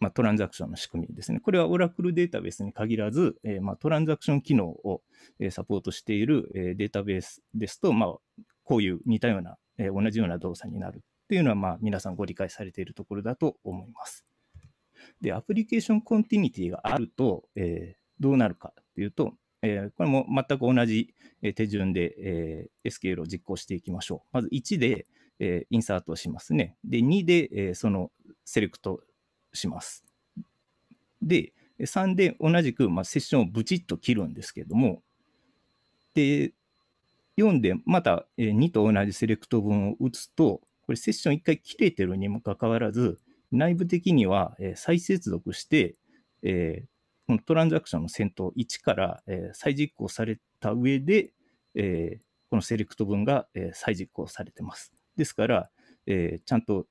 E: まあ、トランザクションの仕組みですね。これはオラクルデータベースに限らず、えーまあ、トランザクション機能を、えー、サポートしている、えー、データベースですと、まあ、こういう似たようなえ同じような動作になるっていうのは、まあ、皆さんご理解されているところだと思います。で、アプリケーションコンティニティがあると、えー、どうなるかっていうと、えー、これも全く同じ手順で、えー、SQL を実行していきましょう。まず1で、えー、インサートしますね。で、2で、えー、そのセレクトします。で、3で同じく、まあ、セッションをブチッと切るんですけども、で、4でまた2と同じセレクト文を打つと、これセッション1回切れてるにもかかわらず、内部的には再接続して、えこのトランザクションの先頭1から、え再実行された上で、えこのセレクト文が、え再実行されてます。ですから、えちゃんと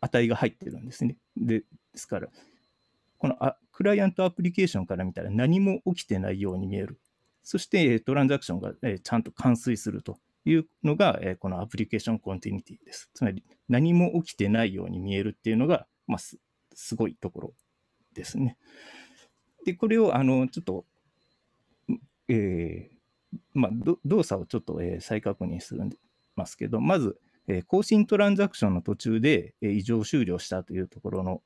E: 値が入ってるんですね。でですから、このあクライアントアプリケーションから見たら何も起きてないように見える。そして、トランザクションがちゃんと完遂するというのが、このアプリケーションコンティニティです。つまり、何も起きてないように見えるっていうのが、まあ、すごいところですね。で、これを、あの、ちょっと、えー、まあ、動作をちょっと、再確認するんますけど、まず、更新トランザクションの途中で、異常終了したというところの、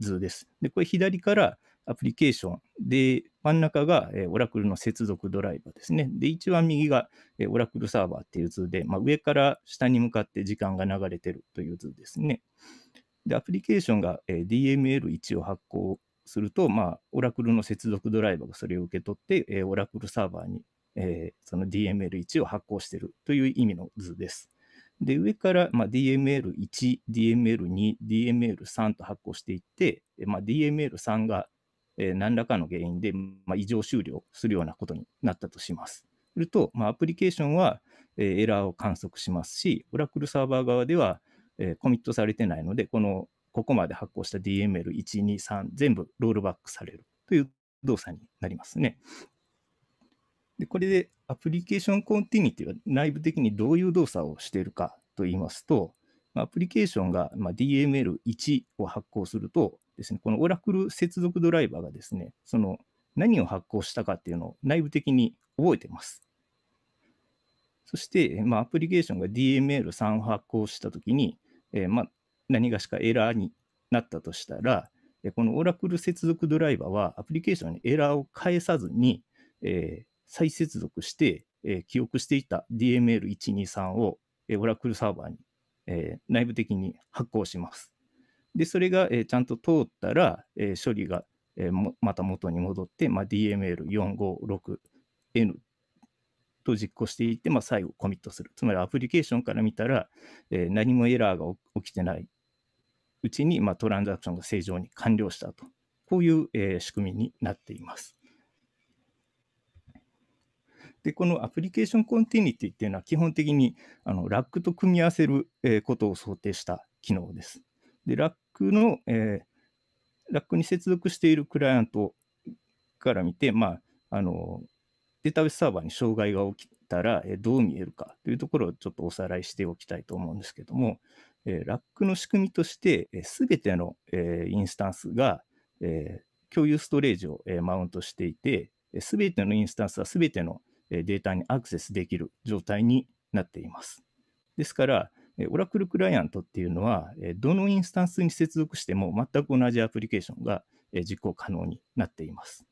E: 図です。で、これ左から、アプリケーションで、真ん中が、えラクルの接続ドライバーですね。で、一番右が、えラクルサーバーっていう図で、まあ、上から下に向かって時間が流れてるという図ですね。で、アプリケーションが、え DML1 を発行すると、まあ、オラクルの接続ドライバーがそれを受け取って、えラクルサーバーに、えその DML1 を発行してるという意味の図です。で、上から、まあ、DML1、DML2、DML3 と発行していって、まあ、DML3 がえー、何らかの原因で、まあ、異常終了するようなことになったとします。すると、まあ、アプリケーションは、えー、エラーを観測しますし、オラクルサーバー側では、えー、コミットされてないので、このここまで発行した DML1、2、3全部ロールバックされるという動作になりますね。でこれでアプリケーションコンティニティは内部的にどういう動作をしているかと言いますと、アプリケーションが DML1 を発行すると、ですね、このオラクル接続ドライバーがですね、その何を発行したかっていうのを内部的に覚えてます。そして、まあ、アプリケーションが DML3 を発行したときに、えー、まあ、何がしかエラーになったとしたら、このオラクル接続ドライバーはアプリケーションにエラーを返さずに、えー、再接続して、えー、記憶していた DML123 を、えオラクルサーバーに、えー、内部的に発行します。で、それが、えちゃんと通ったら、え処理が、えまた元に戻って、まあ、DML456N と実行していって、まあ、最後コミットする。つまりアプリケーションから見たら、え何もエラーが起きてないうちに、まあ、トランザクションが正常に完了したと。こういう、え仕組みになっています。で、このアプリケーションコンティニティっていうのは基本的にあのラックと組み合わせることを想定した機能です。で、ラックの、えー、ラックに接続しているクライアントから見て、まあ、あのデータベースサーバーに障害が起きたら、えー、どう見えるかというところをちょっとおさらいしておきたいと思うんですけども、えー、ラックの仕組みとして、す、え、べ、ての、えー、インスタンスが、えー、共有ストレージを、えー、マウントしていて、すべてのインスタンスはすべてのデータにアクセスできる状態になっています。ですから、オラクルクライアントっていうのは、どのインスタンスに接続しても全く同じアプリケーションが実行可能になっています。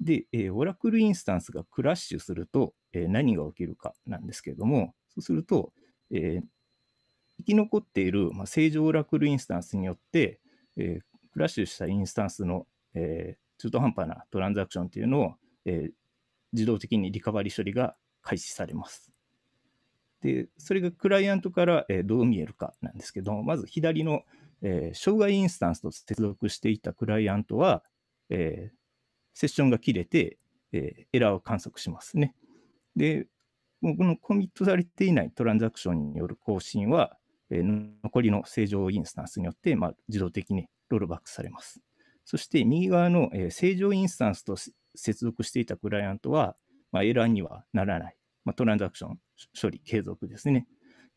E: で、オラクルインスタンスがクラッシュすると何が起きるかなんですけれども、そうすると、生き残っている正常オラクルインスタンスによって、クラッシュしたインスタンスの中途半端なトランザクションというのを自動的にリカバリ処理が開始されます。で、それがクライアントから、えどう見えるかなんですけど、まず左の、えー、障害インスタンスと接続していたクライアントは、えー、セッションが切れて、えエラーを観測しますね。で、もうこのコミットされていないトランザクションによる更新は、え残りの正常インスタンスによって、まあ、自動的にロールバックされます。そして右側の、え正常インスタンスと接続していたクライアントは、まあ、エラーにはならない、まあ、トランザクション処理、継続ですね。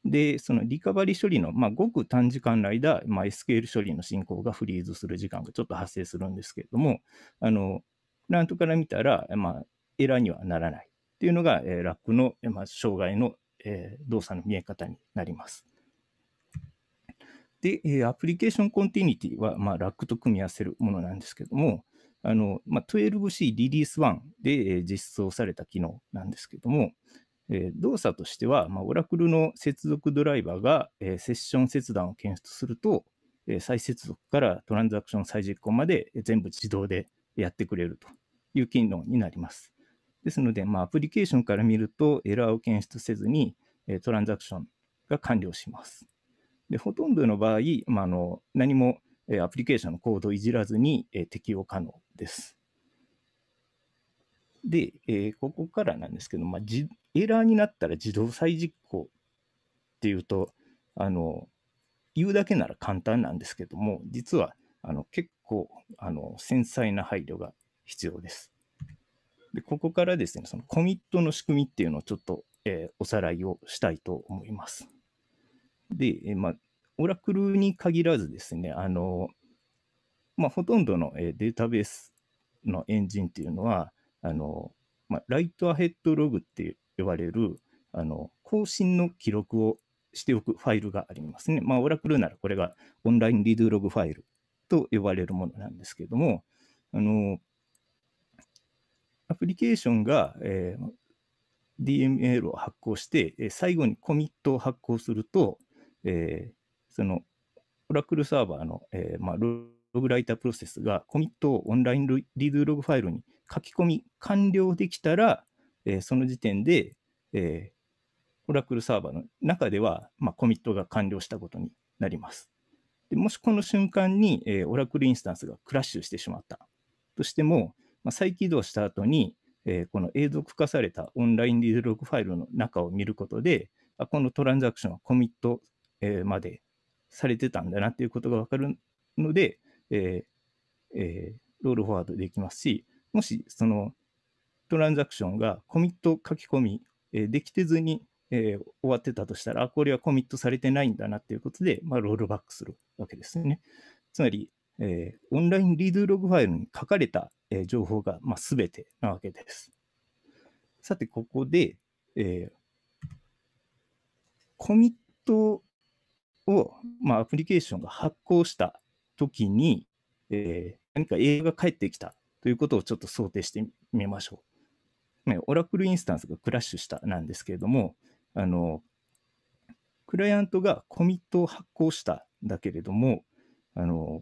E: で、そのリカバリ処理の、まあ、ごく短時間の間、まあ、SQL 処理の進行がフリーズする時間がちょっと発生するんですけれども、あの、クライアントから見たら、まあ、エラーにはならないっていうのが、えー、ラックの、まあ、障害の、えー、動作の見え方になります。で、えー、アプリケーションコンティニティは、まあ、ラックと組み合わせるものなんですけども、あの、まあ、12C リリース1で、えー、実装された機能なんですけども、えー、動作としては、まあ、オラクルの接続ドライバーが、えー、セッション切断を検出すると、えー、再接続からトランザクション再実行まで全部自動でやってくれるという機能になります。ですので、まあ、アプリケーションから見るとエラーを検出せずに、えトランザクションが完了します。でほとんどの場合、まあ、あの何も、えアプリケーションのコードをいじらずに、え適用可能です。で、えー、ここからなんですけど、まあ、エラーになったら自動再実行っていうと、あの、言うだけなら簡単なんですけども、実は、あの、結構、あの、繊細な配慮が必要です。で、ここからですね、そのコミットの仕組みっていうのをちょっと、えー、おさらいをしたいと思います。で、えー、まあ、オラクルに限らずですね、あの、まあ、ほとんどの、えー、データベースのエンジンっていうのは、あの、まあ、ライトアヘッドログって呼ばれる、あの、更新の記録をしておくファイルがありますね。まあ、オラクルならこれがオンラインリドログファイルと呼ばれるものなんですけども、あの、アプリケーションが、えー、DML を発行して、え最後にコミットを発行すると、えー、その、オラクルサーバーの、えーまあ、ログライタープロセスがコミットをオンラインリドログファイルに書き込み完了できたら、えー、その時点で、えー、オラクルサーバーの中では、まあ、コミットが完了したことになります。でもしこの瞬間に、えー、オラクルインスタンスがクラッシュしてしまったとしても、まあ、再起動した後に、えー、この永続化されたオンラインリードログファイルの中を見ることで、あこのトランザクションはコミット、えー、までされてたんだなということがわかるので、えーえー、ロールフォワードできますし、もしそのトランザクションがコミット書き込み、えできてずに、え終わってたとしたら、これはコミットされてないんだなっていうことで、まあ、ロールバックするわけですね。つまり、えー、オンラインリードログファイルに書かれた、えー、情報が、まあ、全てなわけです。さて、ここで、えー、コミットを、まあ、アプリケーションが発行したときに、えー、何か映画が返ってきたということをちょっと想定してみましょう。ね、オラクルインスタンスがクラッシュしたなんですけれども、あの、クライアントがコミットを発行しただけれども、あの、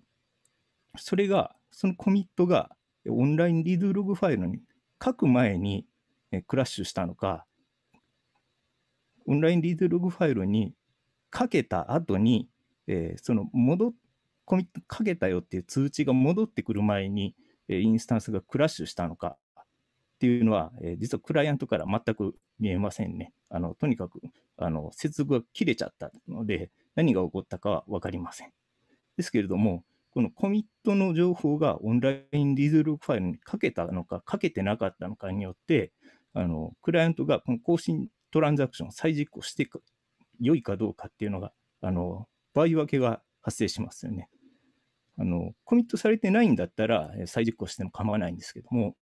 E: それが、そのコミットがオンラインリードログファイルに書く前にクラッシュしたのか、オンラインリードログファイルにかけた後に、えー、その戻っ、コミットかけたよっていう通知が戻ってくる前にインスタンスがクラッシュしたのかっていうのは、え実はクライアントから全く見えませんね。あのとにかくあの接続が切れちゃったので、何が起こったかは分かりません。ですけれども、このコミットの情報がオンラインリズルファイルにかけたのか、かけてなかったのかによって、あのクライアントがこの更新トランザクションを再実行して良いかどうかっていうのが、あの、場合分けが発生しますよね。あの、コミットされてないんだったら、再実行しても構わないんですけども、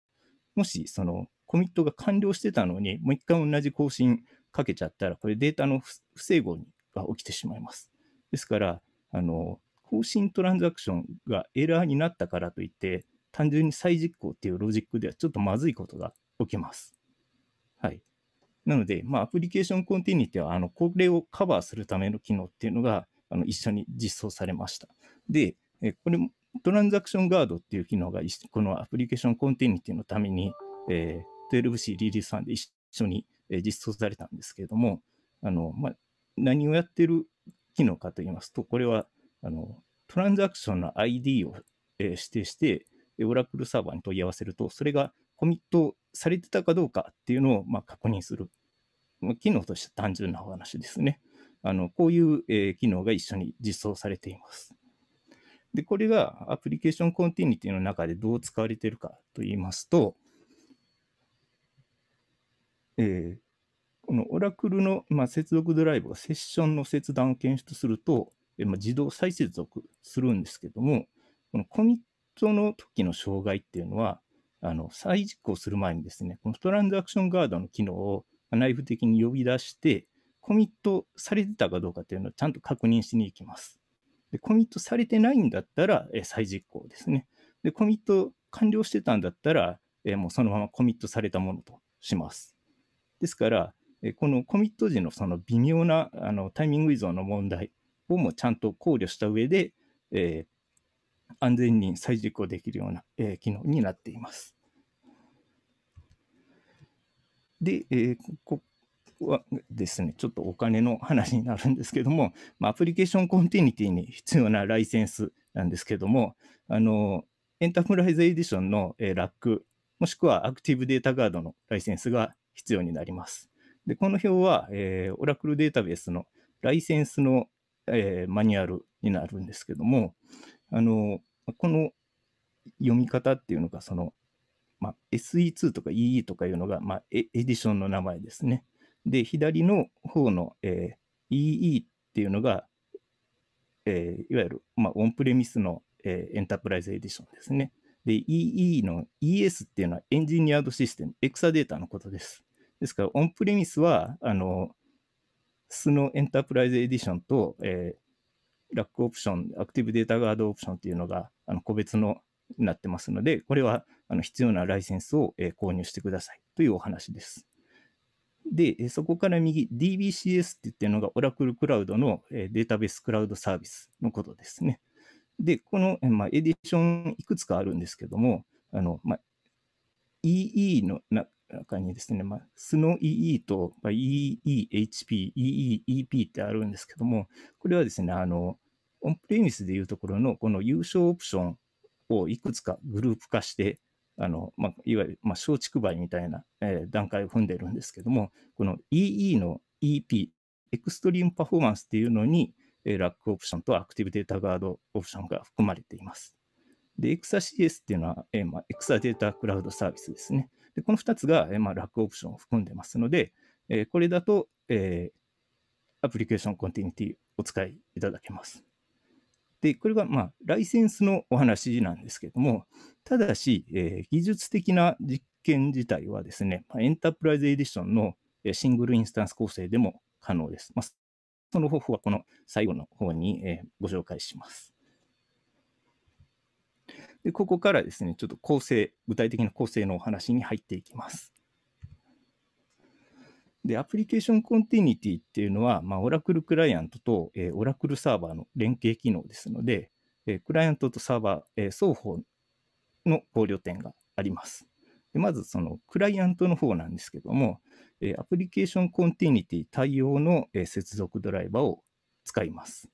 E: もし、その、コミットが完了してたのに、もう一回同じ更新かけちゃったら、これデータの不整合が起きてしまいます。ですから、あの、更新トランザクションがエラーになったからといって、単純に再実行っていうロジックではちょっとまずいことが起きます。はい。なので、まあ、アプリケーションコンティニティは、あの、これをカバーするための機能っていうのが、あの、一緒に実装されました。で、えこれ、トランザクションガードっていう機能が、このアプリケーションコンティニティのために、えー、12C リリースさんで一緒に実装されたんですけれども、あのまあ、何をやってる機能かと言いますと、これはあのトランザクションの ID を、えー、指定して、オラクルサーバーに問い合わせると、それがコミットされてたかどうかっていうのを、まあ、確認する、まあ、機能として単純なお話ですね。あのこういう、えー、機能が一緒に実装されています。で、これがアプリケーションコンティニティの中でどう使われているかと言いますと、えー、このオラクルの、まあ、接続ドライブがセッションの切断を検出すると、えまあ、自動再接続するんですけども、このコミットの時の障害っていうのは、あの再実行する前にですね、このトランザクションガードの機能を内部的に呼び出して、コミットされてたかどうかっていうのをちゃんと確認しに行きます。でコミットされてないんだったら、え再実行ですね。で、コミット完了してたんだったら、えもうそのままコミットされたものとします。ですから、えこのコミット時のその微妙なあのタイミング依存の問題をもちゃんと考慮した上で、えー、安全に再実行できるような、えー、機能になっています。で、えー、こはですね、ちょっとお金の話になるんですけども、まアプリケーションコンティニティに必要なライセンスなんですけども、あのエンタープライズエディションの、えー、ラック、もしくはアクティブデータガードのライセンスが必要になります。で、この表は、えー、オラクルデータベースのライセンスの、えー、マニュアルになるんですけども、あの、この読み方っていうのが、その、ま SE2 とか EE とかいうのが、まエディションの名前ですね。で、左の方の、えー、EE っていうのが、えー、いわゆる、まあ、オンプレミスの、えー、エンタープライズエディションですね。で、EE の ES っていうのはエンジニアードシステム、エクサデータのことです。ですから、オンプレミスは、あの、スのエンタープライズエディションと、えー、ラックオプション、アクティブデータガードオプションっていうのが、あの個別のなってますので、これはあの必要なライセンスを、えー、購入してくださいというお話です。で、そこから右、DBCS って言ってるのがオラクルクラウドのデータベースクラウドサービスのことですね。で、この、まあ、エディションいくつかあるんですけども、あの、まあ、EE の中にですね、まあ、スノ EE と、まあ、EEHP、EEEP ってあるんですけども、これはですね、あの、オンプレミスでいうところのこの優勝オプションをいくつかグループ化して、あの、まあ、いわゆる、まあ、松竹梅みたいな、えー、段階を踏んでるんですけども、この EE の EP、エクストリームパフォーマンスっていうのに、えー、ラックオプションとアクティブデータガードオプションが含まれています。で、EXACS っていうのは、えーまあ、エクサデータクラウドサービスですね。で、この2つが、えーまあ、ラックオプションを含んでますので、えー、これだと、えー、アプリケーションコンティニティお使いいただけます。で、これが、まあ、ライセンスのお話なんですけれども、ただし、えー、技術的な実験自体はですね、エンタープライズエディションのシングルインスタンス構成でも可能です。まあ、その方法はこの最後の方に、えー、ご紹介します。で、ここからですね、ちょっと構成、具体的な構成のお話に入っていきます。で、アプリケーションコンティニティっていうのは、まあ、オラクルクライアントと、えー、オラクルサーバーの連携機能ですので、えー、クライアントとサーバー、えー、双方の考慮点があります。でまず、そのクライアントの方なんですけども、えアプリケーションコンティニティ対応の、え接続ドライバーを使います。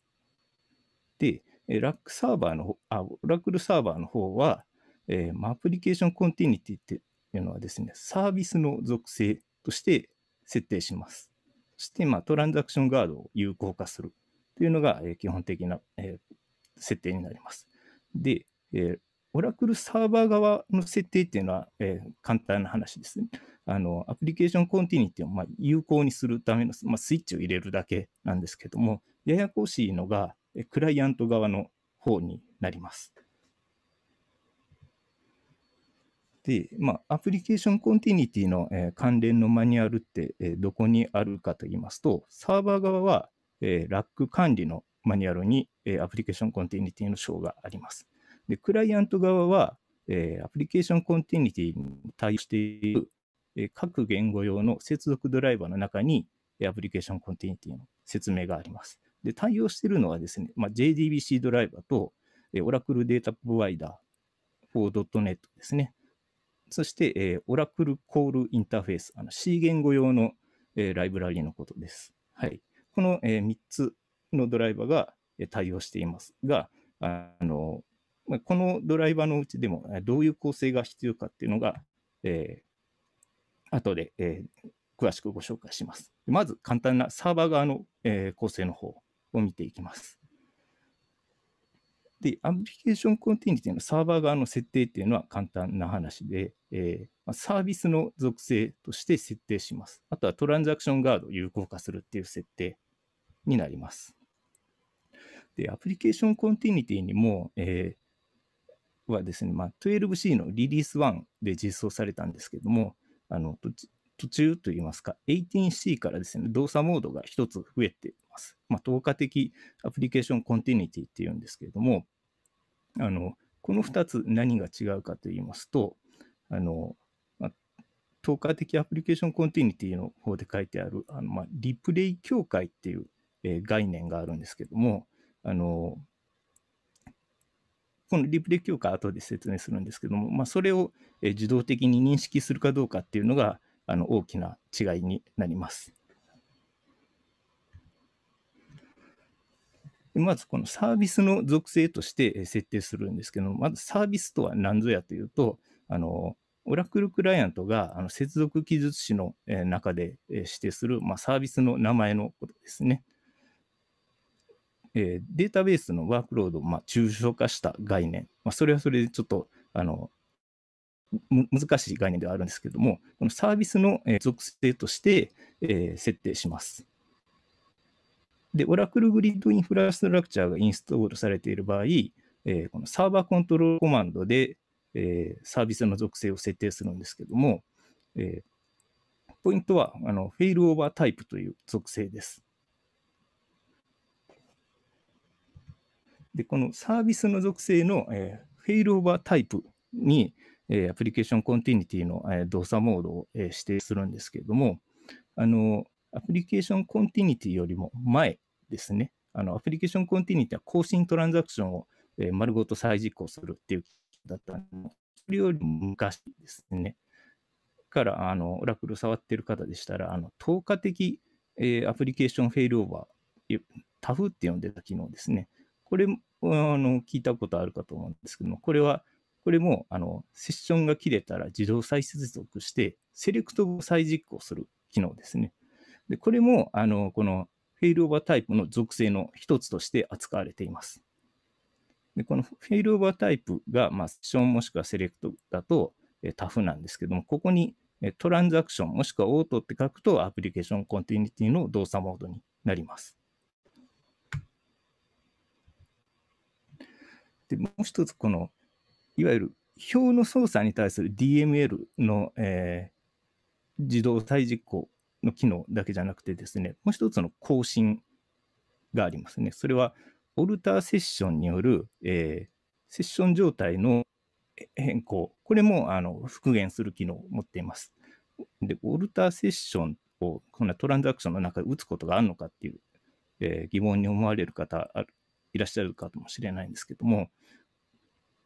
E: で、えラックサーバーの、あ、オラクルサーバーの方は、えまあ、アプリケーションコンティニティっていうのはですね、サービスの属性として、設定します。そして、まあ、トランザクションガードを有効化するというのが、えー、基本的な、えー、設定になります。で、えー、オラクルサーバー側の設定っていうのは、えー、簡単な話ですね。あの、アプリケーションコンティニティをまあ有効にするための、まあ、スイッチを入れるだけなんですけども、ややこしいのが、クライアント側の方になります。で、まあ、アプリケーションコンティニティの、えー、関連のマニュアルって、えー、どこにあるかと言いますと、サーバー側は、えー、ラック管理のマニュアルに、えアプリケーションコンティニティの章があります。で、クライアント側は、えアプリケーションコンティニティに対応している、え各言語用の接続ドライバーの中に、アプリケーションコンティニティの説明があります。で、対応しているのはですね、まあ、JDBC ドライバーと、え Oracle データプロバイダー 4.net ですね。そして、えー、オラクルコールインターフェース、あの C 言語用の、えー、ライブラリのことです。はい。この、えー、3つのドライバーが、えー、対応していますが、あの、まこのドライバーのうちでも、どういう構成が必要かっていうのが、えー、後で、えー、詳しくご紹介します。まず簡単なサーバー側の、えー、構成の方を見ていきます。で、アプリケーションコンティニティのサーバー側の設定っていうのは簡単な話で、えー、サービスの属性として設定します。あとはトランザクションガードを有効化するっていう設定になります。で、アプリケーションコンティニティにも、えー、はですね、まあ、12C のリリース1で実装されたんですけども、あの途中といいますか、18C からですね、動作モードが1つ増えてます。まあ、透過的アプリケーションコンティニティっていうんですけれども、あの、この2つ何が違うかと言いますと、あの、まあ、透過的アプリケーションコンティニティの方で書いてある、あのまあ、リプレイ境界っていう、えー、概念があるんですけども、あの、このリプレイ境界後で説明するんですけども、まあ、それを、え自動的に認識するかどうかっていうのが、あの、大きな違いになります。まずこのサービスの属性として設定するんですけどまずサービスとは何ぞやというと、あの、オラクルクライアントがあの接続技術士の中で指定する、まあ、サービスの名前のことですね。えデータベースのワークロードを、まあ、抽象化した概念、まあ、それはそれでちょっとあの難しい概念ではあるんですけども、このサービスの属性として、え設定します。で、オラクルグリッドインフラストラクチャーがインストールされている場合、えー、このサーバーコントロールコマンドで、えー、サービスの属性を設定するんですけども、えー、ポイントはあのフェイルオーバータイプという属性です。で、このサービスの属性の、えー、フェイルオーバータイプに、えー、アプリケーションコンティニティの、えー、動作モードを、えー、指定するんですけれども、あの、アプリケーションコンティニティよりも前ですね。あの、アプリケーションコンティニティは更新トランザクションを、えー、丸ごと再実行するっていうだったのそれよりも昔ですね。から、あの、オラクル触ってる方でしたら、あの、透過的、えー、アプリケーションフェイルオーバー、タフって呼んでた機能ですね。これ、あの、聞いたことあるかと思うんですけども、これは、これも、あの、セッションが切れたら自動再接続して、セレクトを再実行する機能ですね。でこれもあのこのフェイルオーバータイプの属性の一つとして扱われています。でこのフェイルオーバータイプが、まあ、セッションもしくはセレクトだと、えタフなんですけども、ここにトランザクションもしくはオートって書くとアプリケーションコンティニティの動作モードになります。でもう一つ、このいわゆる表の操作に対する DML の、えー、自動再実行の機能だけじゃなくてですね、もう一つの更新がありますね。それは、オルターセッションによる、えー、セッション状態の変更。これもあの復元する機能を持っています。で、オルターセッションをこんなトランザクションの中で打つことがあるのかっていう、えー、疑問に思われる方いらっしゃるかもしれないんですけども、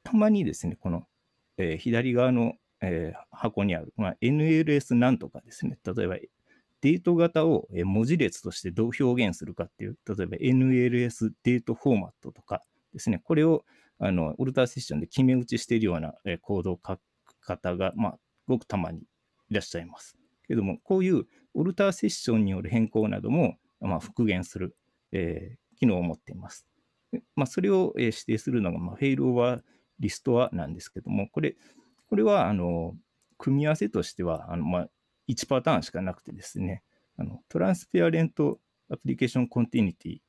E: たまにですね、この、えー、左側の、えー、箱にある、まあ、NLS なんとかですね、例えばデート型を文字列としてどう表現するかっていう、例えば NLS デートフォーマットとかですね、これをあのオルターセッションで決め打ちしているようなコードを書く方が、まあ、ごくたまにいらっしゃいます。けども、こういうオルターセッションによる変更なども、まあ、復元する、えー、機能を持っています。まあ、それを指定するのが、まあ、フェイルオーバーリストアなんですけども、これ、これは、あの、組み合わせとしては、あのまあ、1パターンしかなくてですね、あのトランスペアレントアプリケーションコンティニティ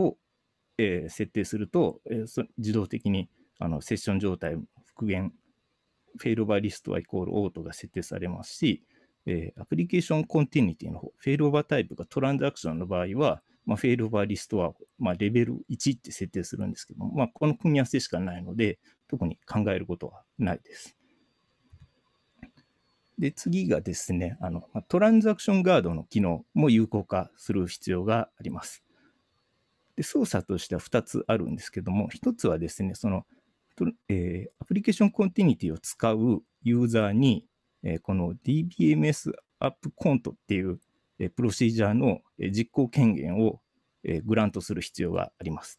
E: を、えー、設定すると、えー、そ自動的にあのセッション状態復元、フェイルオーバーリストはイコールオートが設定されますし、えー、アプリケーションコンティニティの方、フェイルオーバータイプがトランザクションの場合は、まあ、フェイルオーバーリストは、まあ、レベル1って設定するんですけども、まあ、この組み合わせしかないので、特に考えることはないです。で、次がですね、あのトランザクションガードの機能も有効化する必要があります。で操作としては2つあるんですけども、1つはですね、その、えー、アプリケーションコンティニティを使うユーザーに、えー、この DBMS アップコントっていう、えー、プロシージャーの実行権限を、えー、グラントする必要があります。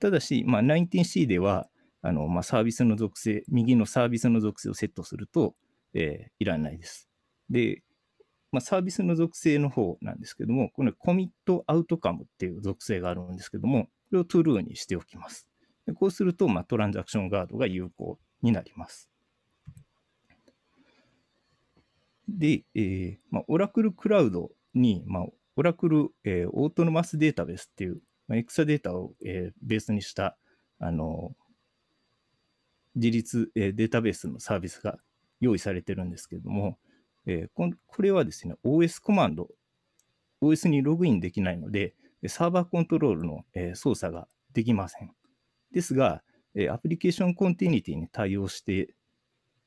E: ただし、まあ、19C では、あのまあ、サービスの属性、右のサービスの属性をセットすると、えー、いらないです。で、まあ、サービスの属性の方なんですけども、このコミットアウトカムっていう属性があるんですけども、これを true にしておきます。でこうすると、まあ、トランザクションガードが有効になります。で、えーまあ、オラクルクラウドに、まあ、オラクル、えー、オートノマスデータベースっていう、まあ、エクサデータを、えー、ベースにした、あの自立、えー、データベースのサービスが用意されてるんですけれども、えー、これはですね、OS コマンド、OS にログインできないので、サーバーコントロールの、え操作ができません。ですが、えアプリケーションコンティニティに対応して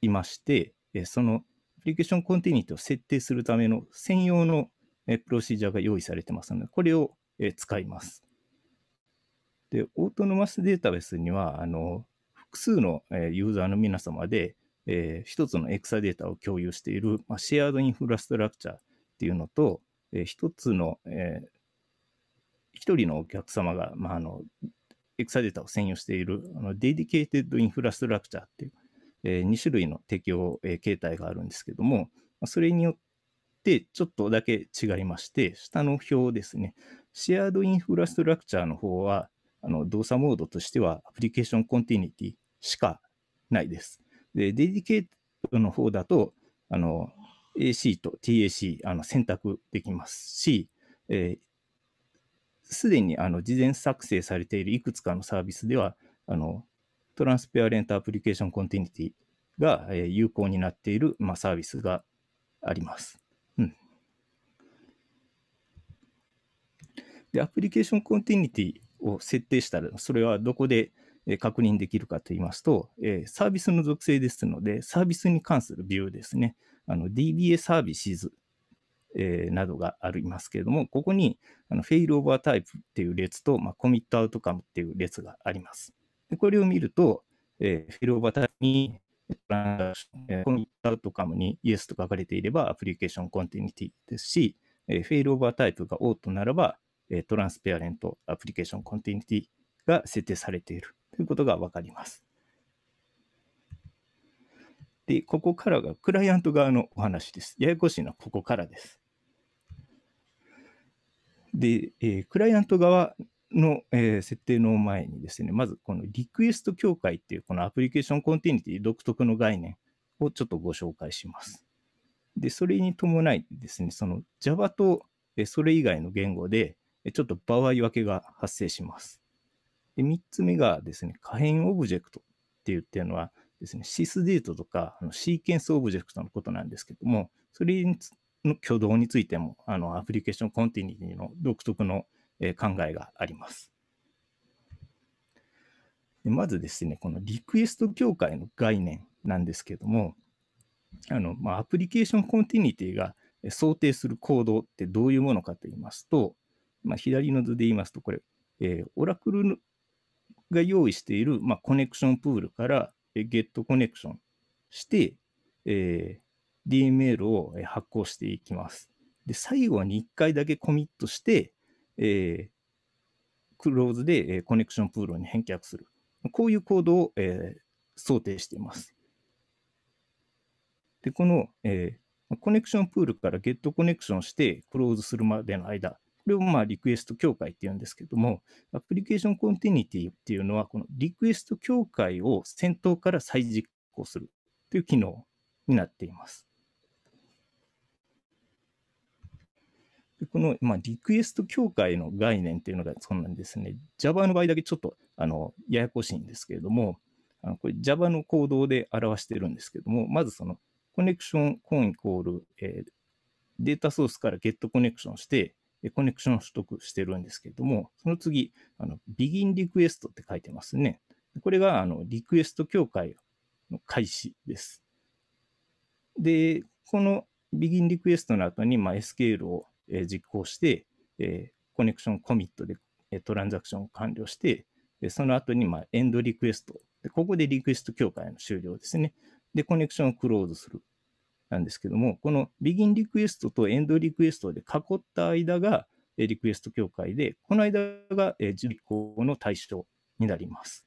E: いまして、えそのアプリケーションコンティニティを設定するための専用の、えプロシージャーが用意されてますので、これを、え使います。で、オートノマスデータベースには、あの、複数のユーザーの皆様で、えー、一つのエクサデータを共有している、まあ、シェアードインフラストラクチャーっていうのと、えー、一つの、えー、一人のお客様が、まあ、あの、エクサデータを専用している、あの、デディケーテッドインフラストラクチャーっていう、えー、2種類の適用、えー、形態があるんですけども、それによって、ちょっとだけ違いまして、下の表ですね。シェアードインフラストラクチャーの方は、あの動作モードとしては、アプリケーションコンティニティしかないです。で、デディケートの方だと、あの、AC と TAC あの選択できますし、す、えー、で、にあの事前作成されているいくつかのサービスでは、あのトランスペアレントアプリケーションコンティニティが、えー、有効になっている、まあ、サービスがあります。うん、で、アプリケーションコンティニティを設定したら、それはどこで確認できるかと言いますと、サービスの属性ですので、サービスに関するビューですね、DBA サービスズなどがありますけれども、ここにフェイルオーバータイプっていう列と、まあ、コミットアウトカムっていう列があります。でこれを見ると、えフェイルオーバータイプにコミットアウトカムに Yes と書かれていればアプリケーションコンティニティですし、えフェイルオーバータイプが O とならば、えトランスペアレントアプリケーションコンティニティが設定されているということが分かります。で、ここからがクライアント側のお話です。ややこしいのはここからです。で、えー、クライアント側の、えー、設定の前にですね、まずこのリクエスト境界っていうこのアプリケーションコンティニティ独特の概念をちょっとご紹介します。で、それに伴いですね、その Java とそれ以外の言語でちょっと場合分けが発生します。で、3つ目がですね、可変オブジェクトって言ってるのはですね、シスデートとかあのシーケンスオブジェクトのことなんですけども、それの挙動についても、あのアプリケーションコンティニティの独特の、え考えがあります。まずですね、このリクエスト境界の概念なんですけども、あのまあ、アプリケーションコンティニティが想定する行動ってどういうものかと言いますと、まあ、左の図で言いますと、これ、えー、オラクルが用意している、まあ、コネクションプールからゲットコネクションして、えー、DML を発行していきます。で、最後に1回だけコミットして、えー、クローズでコネクションプールに返却する。こういうコードを、えー、想定しています。で、この、えー、コネクションプールからゲットコネクションしてクローズするまでの間、れをまあリクエスト境界っていうんですけども、アプリケーションコンティニティっていうのは、このリクエスト境界を先頭から再実行するという機能になっています。でこの、まあ、リクエスト境界の概念っていうのが、そんなんですね、Java の場合だけちょっとあのややこしいんですけれども、あのこれ Java の行動で表してるんですけども、まずそのコネクションコンイコール、えー、データソースからゲットコネクションして、コネクションを取得してるんですけれども、その次、あの、begin request って書いてますね。これが、あの、リクエスト協会の開始です。で、この begin request の後に、まあ、SQL を実行して、えコネクションコミットでトランザクションを完了して、その後に、まあ、エンドリクエスト。ここでリクエスト協会の終了ですね。で、コネクションをクローズする。なんですけども、この Begin リクエストと End リクエストで囲った間がリクエスト境界で、この間が実行の対象になります。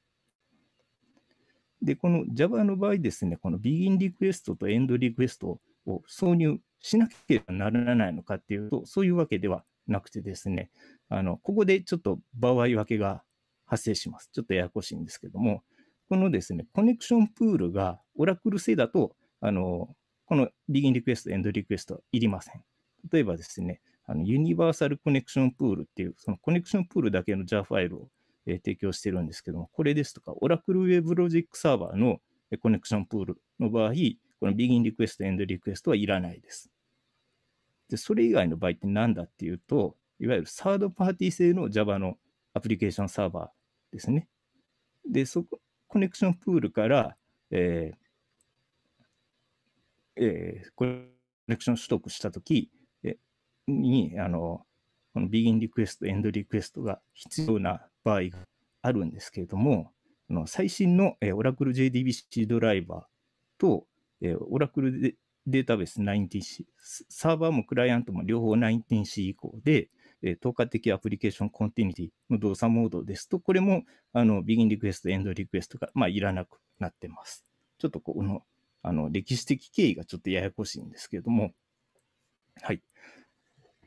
E: で、この Java の場合ですね、この Begin リクエストと End リクエストを挿入しなければならないのかっていうと、そういうわけではなくてですね、あの、ここでちょっと場合分けが発生します。ちょっとややこしいんですけども、このですね、コネクションプールがオラクル製だと、あの、このリギンリクエスト、エンドリクエストいりません。例えばですね、あのユニバーサルコネクションプールっていう、そのコネクションプールだけの JAR ファイルを、えー、提供してるんですけども、これですとか、Oracle Web Logic Server のコネクションプールの場合、この Begin Request、End Request はいらないです。で、それ以外の場合って何だっていうと、いわゆるサードパーティー製の Java のアプリケーションサーバーですね。で、そこ、コネクションプールから、えー、えー、コレクション取得したときに、あの、このビギンリクエスト、エンドリクエストが必要な場合があるんですけれども、の最新の、えー、Oracle JDBC ドライバーと、えー、Oracle デデータベース 19C、サーバーもクライアントも両方 19C 以降で、えー、透過的アプリケーションコンティニティの動作モードですと、これもあのビギンリクエスト、エンドリクエストが、まあ、いらなくなってます。ちょっとこのあの、歴史的経緯がちょっとややこしいんですけれども、はい。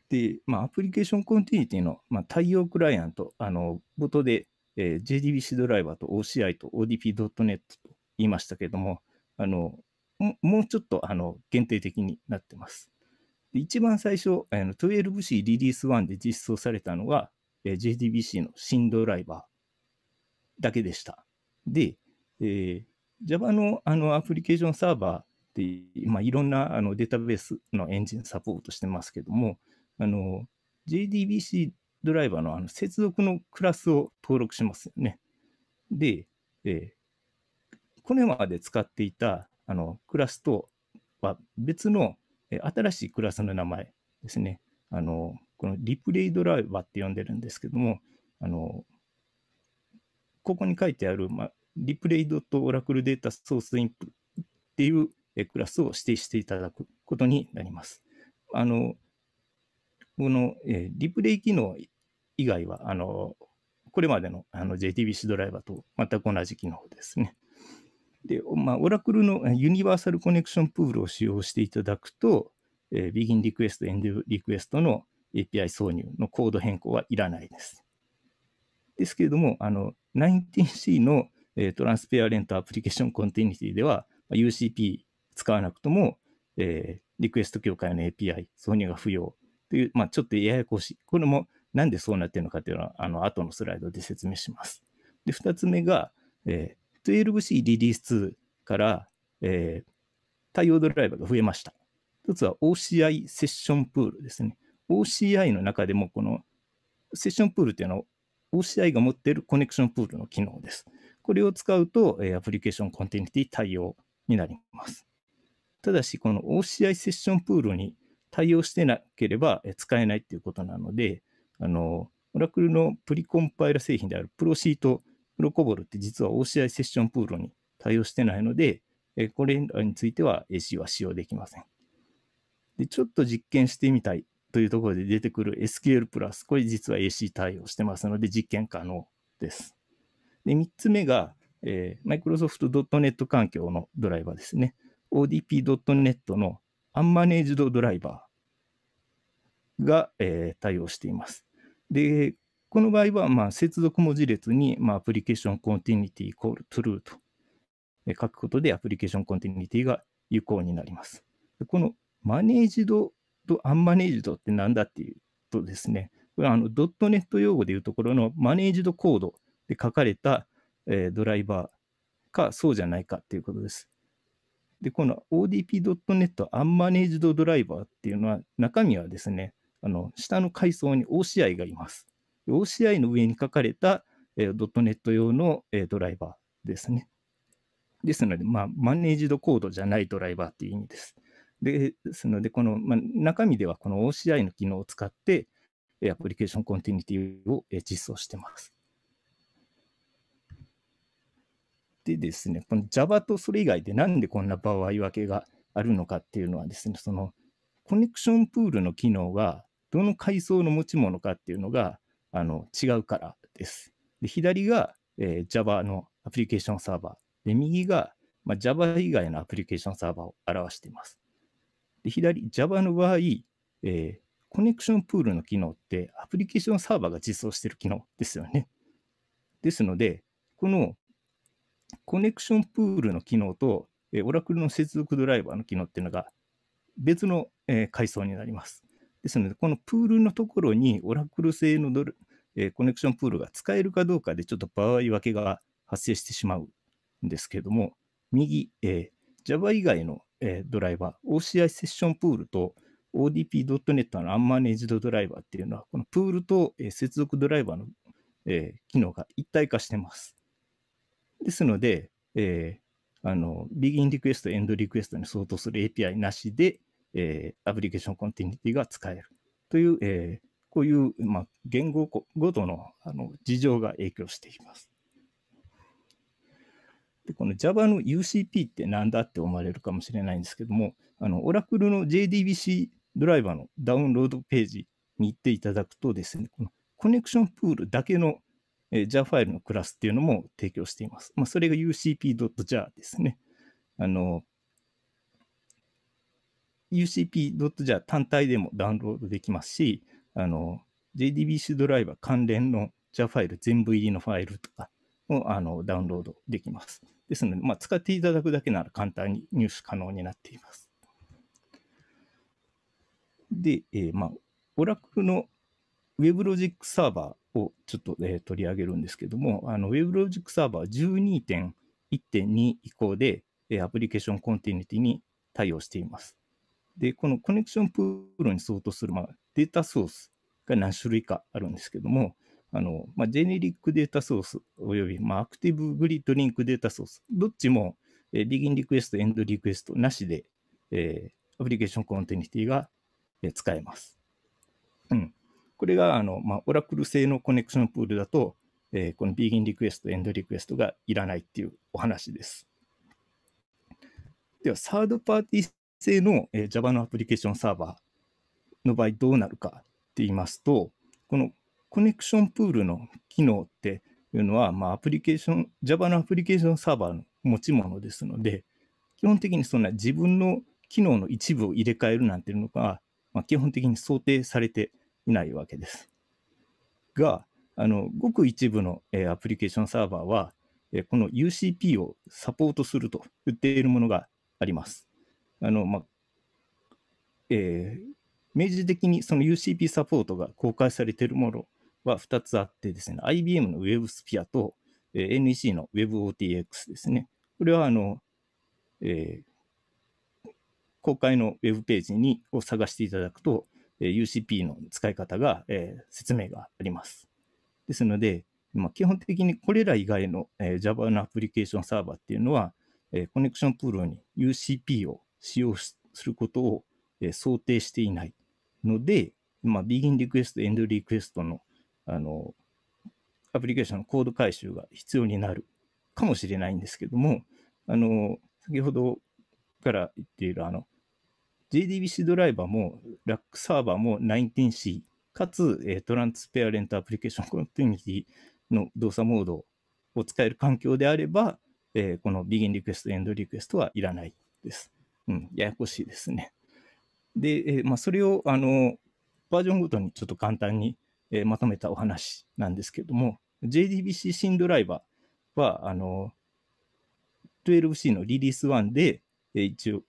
E: で、まあ、アプリケーションコンティニティの、まあ、対応クライアント、あの、元で、えー、JDBC ドライバーと OCI と ODP.net と言いましたけれども、あの、もうちょっと、あの、限定的になってます。で一番最初、あの 12C リリース1で実装されたのが、えー、JDBC の新ドライバーだけでした。で、えー、Java のあのアプリケーションサーバーって、まあ、いろんなあのデータベースのエンジンサポートしてますけども、あの JDBC ドライバーのあの接続のクラスを登録しますよね。で、えー、これまで使っていたあのクラスとは別の、えー、新しいクラスの名前ですね。あの、このリプレイドライバーって呼んでるんですけども、あの、ここに書いてある、ま、リプレイドとオラクルデータソースインプっていうクラスを指定していただくことになります。あの、この、えリプレイ機能以外は、あの、これまでのあの JTBC ドライバーと全く同じ機能ですね。で、まあ、オラクルのユニバーサルコネクションプールを使用していただくと、えー、ビギンリクエスト、エンドリクエストの API 挿入のコード変更はいらないです。ですけれども、あの、19C のえー、トランスペアレントアプリケーションコンティニティでは、まあ、UCP 使わなくとも、えー、リクエスト協会の API 挿入が不要という、まあ、ちょっとややこしい。これもなんでそうなっているのかというのは、あの、後のスライドで説明します。で、二つ目が、えー、12C リリース2から、えー、対応ドライバーが増えました。一つは OCI セッションプールですね。OCI の中でも、このセッションプールというのは OCI が持っているコネクションプールの機能です。これを使うと、えー、アプリケーションコンティニティ対応になります。ただし、この OCI セッションプールに対応してなければ使えないということなので、あの、オラクルのプリコンパイラ製品であるプロシート、プロコボルって実は OCI セッションプールに対応してないので、これらについては AC は使用できません。で、ちょっと実験してみたいというところで出てくる SQL プラス、これ実は AC 対応してますので実験可能です。で、3つ目が、えー、Microsoft.net 環境のドライバーですね。ODP.net のアンマネージドドライバーが、えー、対応しています。で、この場合は、まあ、接続文字列に、まあ、アプリケーションコンティニティコール true と書くことでアプリケーションコンティニティが有効になります。このマネージドとアンマネージドって何だっていうとですね、これはあの .NET 用語でいうところのマネージドコードで書かれた、えドライバーかそうじゃないかっていうことです。で、この ODP.net アンマネージドドライバーっていうのは中身はですね、あの下の階層に OCI がいます。OCI の上に書かれた、えー、.net 用の、えー、ドライバーですね。ですので、まあ、マネージドコードじゃないドライバーっていう意味です。ですので、この、まあ、中身ではこの OCI の機能を使って、アプリケーションコンティニティを実装してます。でですね、この Java とそれ以外でなんでこんな場合分けがあるのかっていうのはですね、そのコネクションプールの機能がどの階層の持ち物かっていうのがあの違うからです。で左が、えー、Java のアプリケーションサーバー。で右が、まあ、Java 以外のアプリケーションサーバーを表しています。で左、Java の場合、えー、コネクションプールの機能ってアプリケーションサーバーが実装している機能ですよね。ですので、このコネクションプールの機能と、えー、オラクルの接続ドライバーの機能っていうのが別の、えー、階層になります。ですので、このプールのところにオラクル製のドル、えー、コネクションプールが使えるかどうかでちょっと場合分けが発生してしまうんですけれども、右、えー、Java 以外の、えー、ドライバー、OCI セッションプールと ODP.net のアンマネージドドライバーっていうのは、このプールと、えー、接続ドライバーの、えー、機能が一体化してます。ですので、えー、あの、begin request、end request に相当する API なしで、えー、アプリケーションコンティニティが使えるという、えー、こういう、まあ、言語ごとのあの事情が影響しています。でこの Java の UCP って何だって思われるかもしれないんですけども、あの、Oracle の JDBC ドライバーのダウンロードページに行っていただくとですね、このコネクションプールだけのえー、JAR ファイルのクラスっていうのも提供しています。まあ、それが ucp.jar ですね。あの、ucp.jar 単体でもダウンロードできますし、あの、JDBC ドライバー関連の JAR ファイル全部入りのファイルとかをあのダウンロードできます。ですので、まあ、使っていただくだけなら簡単に入手可能になっています。で、えー、まあ、オラクルの WebLogic サーバーをちょっと、えー、取り上げるんですけども、WebLogic サーバー12.1.2以降で、えー、アプリケーションコンティニティに対応しています。で、このコネクションプールに相当する、まあ、データソースが何種類かあるんですけども、あの、まあ、ジェネリックデータソースおよび、まあ、アクティブグリッドリンクデータソース、どっちも、えー、ビギンリクエスト、エンドリクエストなしで、えー、アプリケーションコンティニティが、えー、使えます。うん。これが、あの、まあ、オラクル製のコネクションプールだと、えー、このビギンリクエスト、エンドリクエストがいらないっていうお話です。では、サードパーティー製の、えー、Java のアプリケーションサーバーの場合どうなるかって言いますと、このコネクションプールの機能っていうのは、まあ、アプリケーション、Java のアプリケーションサーバーの持ち物ですので、基本的にそんな自分の機能の一部を入れ替えるなんていうのが、まあ、基本的に想定されていないわけです。が、あのごく一部の、えー、アプリケーションサーバーは、えー、この UCP をサポートすると言っているものがあります。あのまえー、明示的にその UCP サポートが公開されているものは2つあってですね、IBM の WebSphere と、えー、NEC の WebOTX ですね。これはあの、えー、公開のウェブページにを探していただくと、UCP の使い方が、えー、説明があります。ですので、まあ、基本的にこれら以外の、えー、Java のアプリケーションサーバーっていうのは、えー、コネクションプールに UCP を使用することを、えー、想定していないので、まあ、begin request, end request のあのアプリケーションのコード回収が必要になるかもしれないんですけども、あの先ほどから言っているあの JDBC ドライバーもラ a c サーバーも 19C、かつ、えー、トランスペアレントアプリケーションコンティニティの動作モードを使える環境であれば、えー、このビギンリクエスト、エンドリクエストはいらないです。うん、ややこしいですね。で、えー、まあ、それを、あの、バージョンごとにちょっと簡単に、えまとめたお話なんですけども、JDBC 新ドライバーは、あの、12C のリリース1で、一応、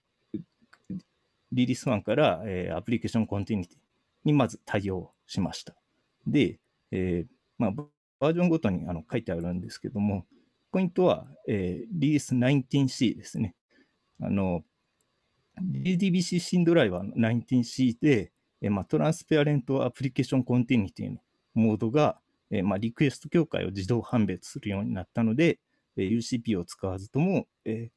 E: リリース1から、えー、アプリケーションコンティニティにまず対応しました。で、えーまあ、バージョンごとにあの書いてあるんですけども、ポイントは、えー、リリース 19C ですね。あの、DDBC シンドライバは 19C で、えーまあ、トランスペアレントアプリケーションコンティニティのモードが、えーまあ、リクエスト境界を自動判別するようになったので、えー、UCP を使わずとも、え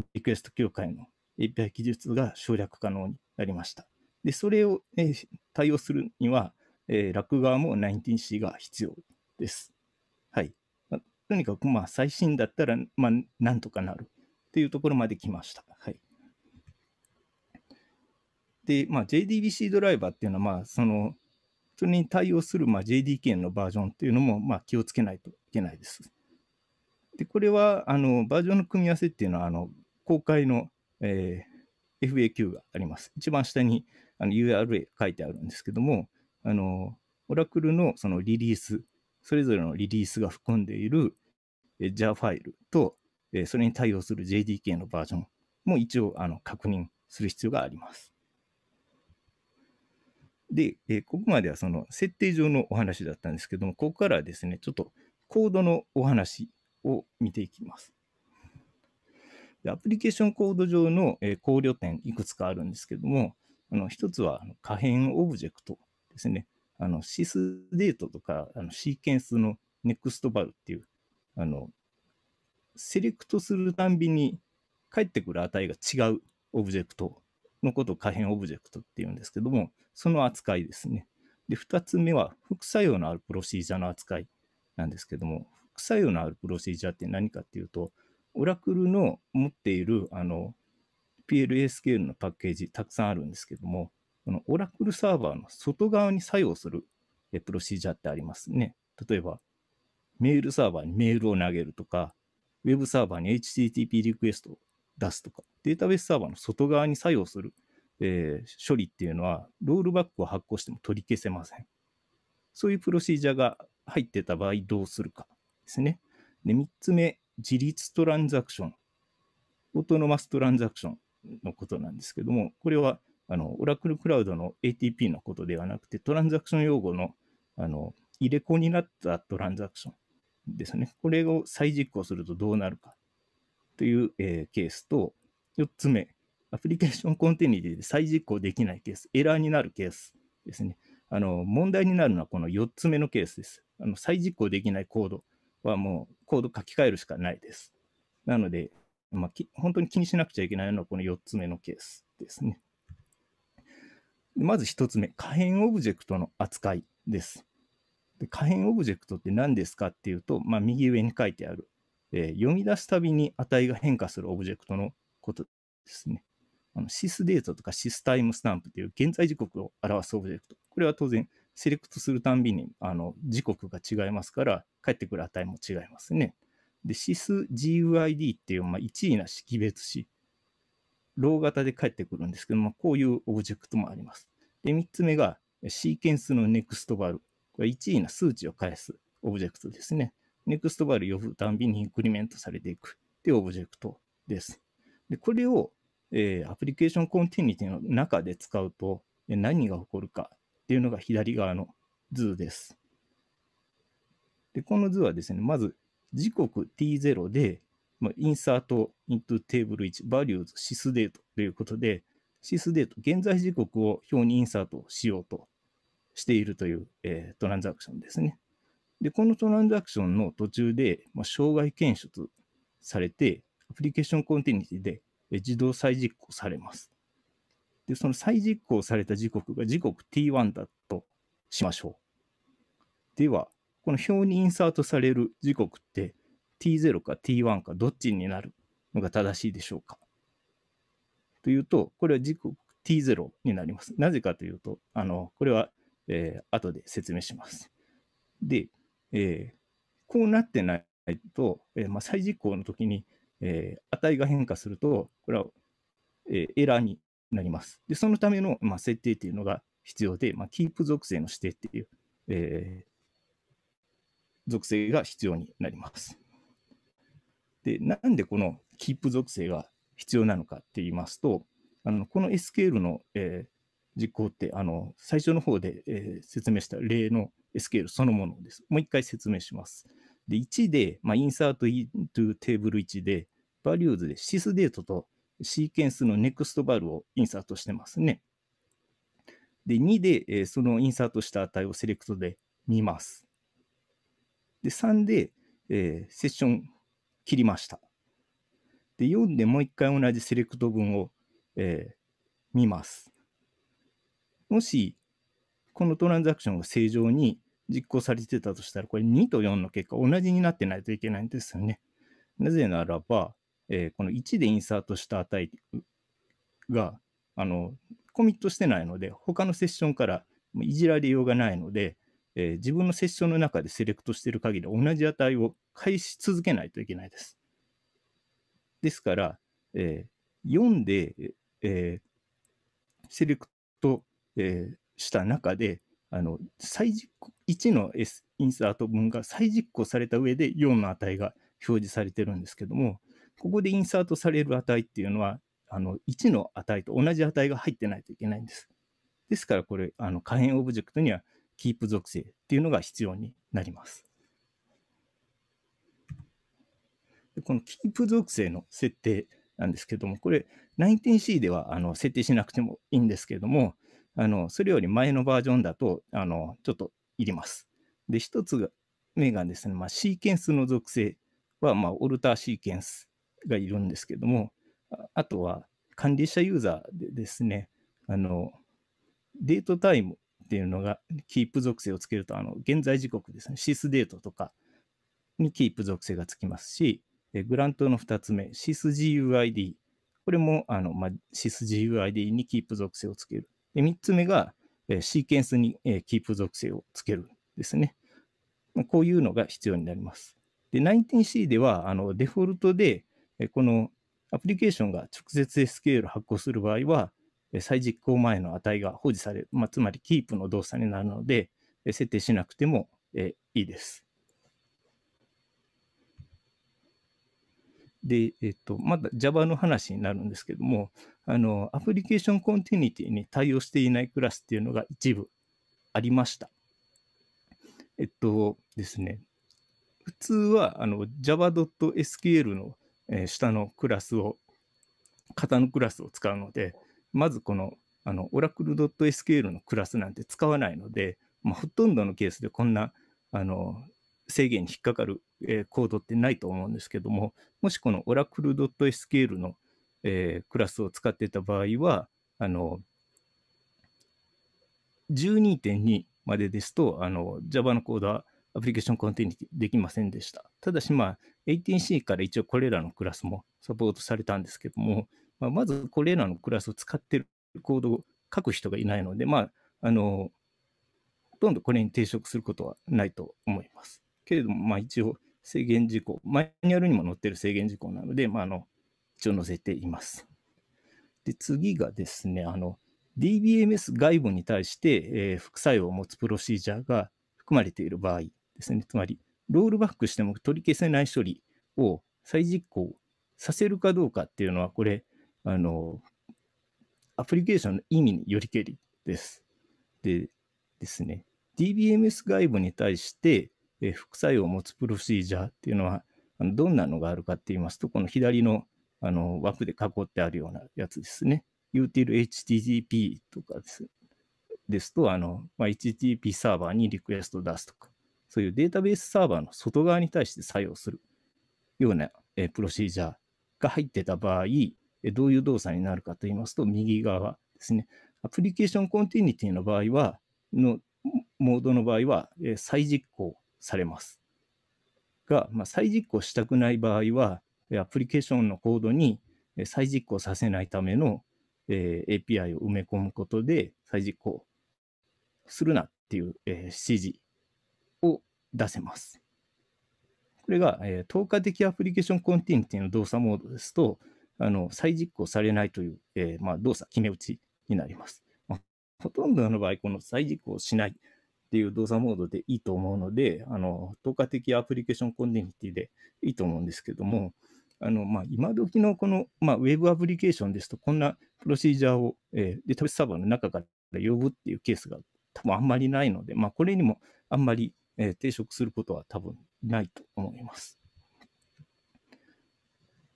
E: ー、リクエスト境界の API 技術が省略可能になりました。で、それを、えー、対応するには、えー、楽側も 19C が必要です。はい。まあ、とにかく、まあ、最新だったら、まあ、なんとかなるっていうところまで来ました。はい。で、まあ、JDBC ドライバーっていうのは、まあ、その、それに対応する、まあ、JDK のバージョンっていうのも、まあ、気をつけないといけないです。で、これは、あの、バージョンの組み合わせっていうのは、あの、公開のえー、FAQ があります。一番下にあの URL 書いてあるんですけども、あの、オラクルのそのリリース、それぞれのリリースが含んでいる JAR ファイルと、えそれに対応する JDK のバージョンも一応あの確認する必要があります。で、えここまではその設定上のお話だったんですけども、ここからはですね、ちょっとコードのお話を見ていきます。アプリケーションコード上の考慮点いくつかあるんですけども、あの一つは可変オブジェクトですね。あの、シスデートとか、あのシーケンスのネクストバルっていう、あの、セレクトするたんびに返ってくる値が違うオブジェクトのことを可変オブジェクトっていうんですけども、その扱いですね。で、二つ目は副作用のあるプロシージャの扱いなんですけども、副作用のあるプロシージャーって何かっていうと、オラクルの持っている、あの、PLA スケールのパッケージ、たくさんあるんですけども、このオラクルサーバーの外側に作用するプロシージャーってありますね。例えば、メールサーバーにメールを投げるとか、ウェブサーバーに HTTP リクエストを出すとか、データベースサーバーの外側に作用する、えー、処理っていうのは、ロールバックを発行しても取り消せません。そういうプロシージャーが入ってた場合どうするかですね。で、3つ目自立トランザクション、オートノマストランザクションのことなんですけども、これはあのオラクルクラウドの ATP のことではなくて、トランザクション用語のあの入れ子になったトランザクションですね。これを再実行するとどうなるかという、えー、ケースと、4つ目、アプリケーションコンテニティで再実行できないケース、エラーになるケースですね。あの問題になるのはこの4つ目のケースです。あの再実行できないコードはもうコード書き換えるしかないです。なので、まあ、本当に気にしなくちゃいけないのはこの4つ目のケースですね。まず1つ目、可変オブジェクトの扱いです。で可変オブジェクトって何ですかっていうと、まあ、右上に書いてある、えー、読み出すたびに値が変化するオブジェクトのことですね。あのシスデータとかシスタイムスタンプという現在時刻を表すオブジェクト。これは当然、セレクトするたんびに、あの、時刻が違いますから、返ってくる値も違いますね。で、SysGUID っていう、まあ、一位な識別子、ロー型で返ってくるんですけど、まあ、こういうオブジェクトもあります。で、三つ目が、シーケンスのネクストバル。これ1位な数値を返すオブジェクトですね。ネクストバル呼ぶたんびにインクリメントされていくっていうオブジェクトです。で、これを、えー、アプリケーションコンティニティの中で使うと、何が起こるかっていうのが左側の図です。で、この図はですね、まず時刻 t0 で、まあ、インサート into テーブル1、values sys デートということで、sys デート、現在時刻を表にインサートしようとしているという、えー、トランザクションですね。で、このトランザクションの途中で、まあ、障害検出されて、アプリケーションコンティニティで自動再実行されます。で、その再実行された時刻が時刻 t1 だとしましょう。では、この表にインサートされる時刻って t0 か t1 かどっちになるのが正しいでしょうかというと、これは時刻 t0 になります。なぜかというと、あの、これは、えー、後で説明します。で、えー、こうなってないと、えーまあ、再実行の時に、えー、値が変化すると、これは、えー、エラーになります。で、そのための、まあ、設定っていうのが必要で、まあ、キープ属性の指定っていう、えー、属性が必要になります。で、なんでこのキープ属性が必要なのかって言いますと、あのこの SQL の、えー、実行ってあの最初の方で、えー、説明した例の SQL そのものです。もう一回説明します。で1で、まあ、インサートイントゥテーブル1で、values でシスデートとシーケンスのネクストバルをインサートしてますね。で、2で、えそのインサートした値をセレクトで見ます。で、3で、えー、セッション切りました。で、4でもう一回同じセレクト文を、えー、見ます。もし、このトランザクションが正常に実行されてたとしたら、これ2と4の結果同じになってないといけないんですよね。なぜならば、えー、この1でインサートした値があのコミットしてないので、他のセッションからいじられようがないので、えー、自分のセッションの中でセレクトしている限り同じ値を返し続けないといけないです。ですから、えー、4で、えー、セレクト、えー、した中で、あの再実行1の、S、インサート分が再実行された上で4の値が表示されてるんですけども、ここでインサートされる値っていうのは、あの、1の値と同じ値が入ってないといけないんです。ですから、これ、あの、可変オブジェクトには、キープ属性っていうのが必要になります。このキープ属性の設定なんですけども、これ 19C ではあの設定しなくてもいいんですけども、あのそれより前のバージョンだとあのちょっといります。で、1つ目がですね、まあ、シーケンスの属性は、まあ、オルターシーケンスがいるんですけども、あとは管理者ユーザーでですね、あの、デートタイムっていうのが、キープ属性をつけると、あの、現在時刻ですね、シスデートとかにキープ属性がつきますし、グラントの2つ目、シス g u i d これも、あの、まあ、s g u i d にキープ属性をつける。で、3つ目が、シーケンスにキープ属性をつけるですね。こういうのが必要になります。で、19C では、あの、デフォルトで、このアプリケーションが直接 SQL を発行する場合は、再実行前の値が保持される、まあ、つまりキープの動作になるので、設定しなくてもいいです。で、えっと、まだ Java の話になるんですけども、あの、アプリケーションコンティニティに対応していないクラスっていうのが一部ありました。えっとですね、普通はあの Java.sql のえー、下のクラスを、型のクラスを使うので、まずこの、あの、o r a c s q l のクラスなんて使わないので、まあ、ほとんどのケースでこんな、あの、制限に引っかかる、えー、コードってないと思うんですけども、もしこのオラクル s q l の、えー、クラスを使ってた場合は、あの、12.2までですと、あの、Java のコードはアプリケーションコンティニティできませんでした。ただし、まあ、18C から一応これらのクラスもサポートされたんですけども、まあ、まずこれらのクラスを使っているコードを書く人がいないので、まあ、あの、ほとんどこれに抵触することはないと思います。けれども、まあ一応制限事項、マニュアルにも載っている制限事項なので、まああの、一応載せています。で、次がですね、DBMS 外部に対して、えー、副作用を持つプロシージャーが含まれている場合ですね。つまり、ロールバックしても取り消せない処理を再実行させるかどうかっていうのは、これ、あの、アプリケーションの意味によりけりです。でですね、DBMS 外部に対して、え副作用を持つプロシージャーっていうのは、あのどんなのがあるかって言いますと、この左のあの枠で囲ってあるようなやつですね。utilHTTP とかですですと、まあ、HTTP サーバーにリクエストを出すとか、そういうデータベースサーバーの外側に対して作用するような、えプロシージャーが入ってた場合、どういう動作になるかと言いますと、右側ですね。アプリケーションコンティニティの場合は、のモードの場合は、え再実行されます。が、まあ、再実行したくない場合は、アプリケーションのコードに再実行させないための、え API を埋め込むことで再実行するなっていう、え指示出せます。これが、えー、透過的アプリケーションコンティニティの動作モードですと、あの再実行されないという、えー、まあ、動作、決め打ちになります。まあ、ほとんどの場合、この再実行しないっていう動作モードでいいと思うので、あの透過的アプリケーションコンティニティでいいと思うんですけども、あのまあ、今時のこの、まあ、ウェブアプリケーションですと、こんなプロシージャーを、えー、データベースサーバーの中から呼ぶっていうケースが多分あんまりないので、まあ、これにもあんまりえー、抵触することは多分ないと思います。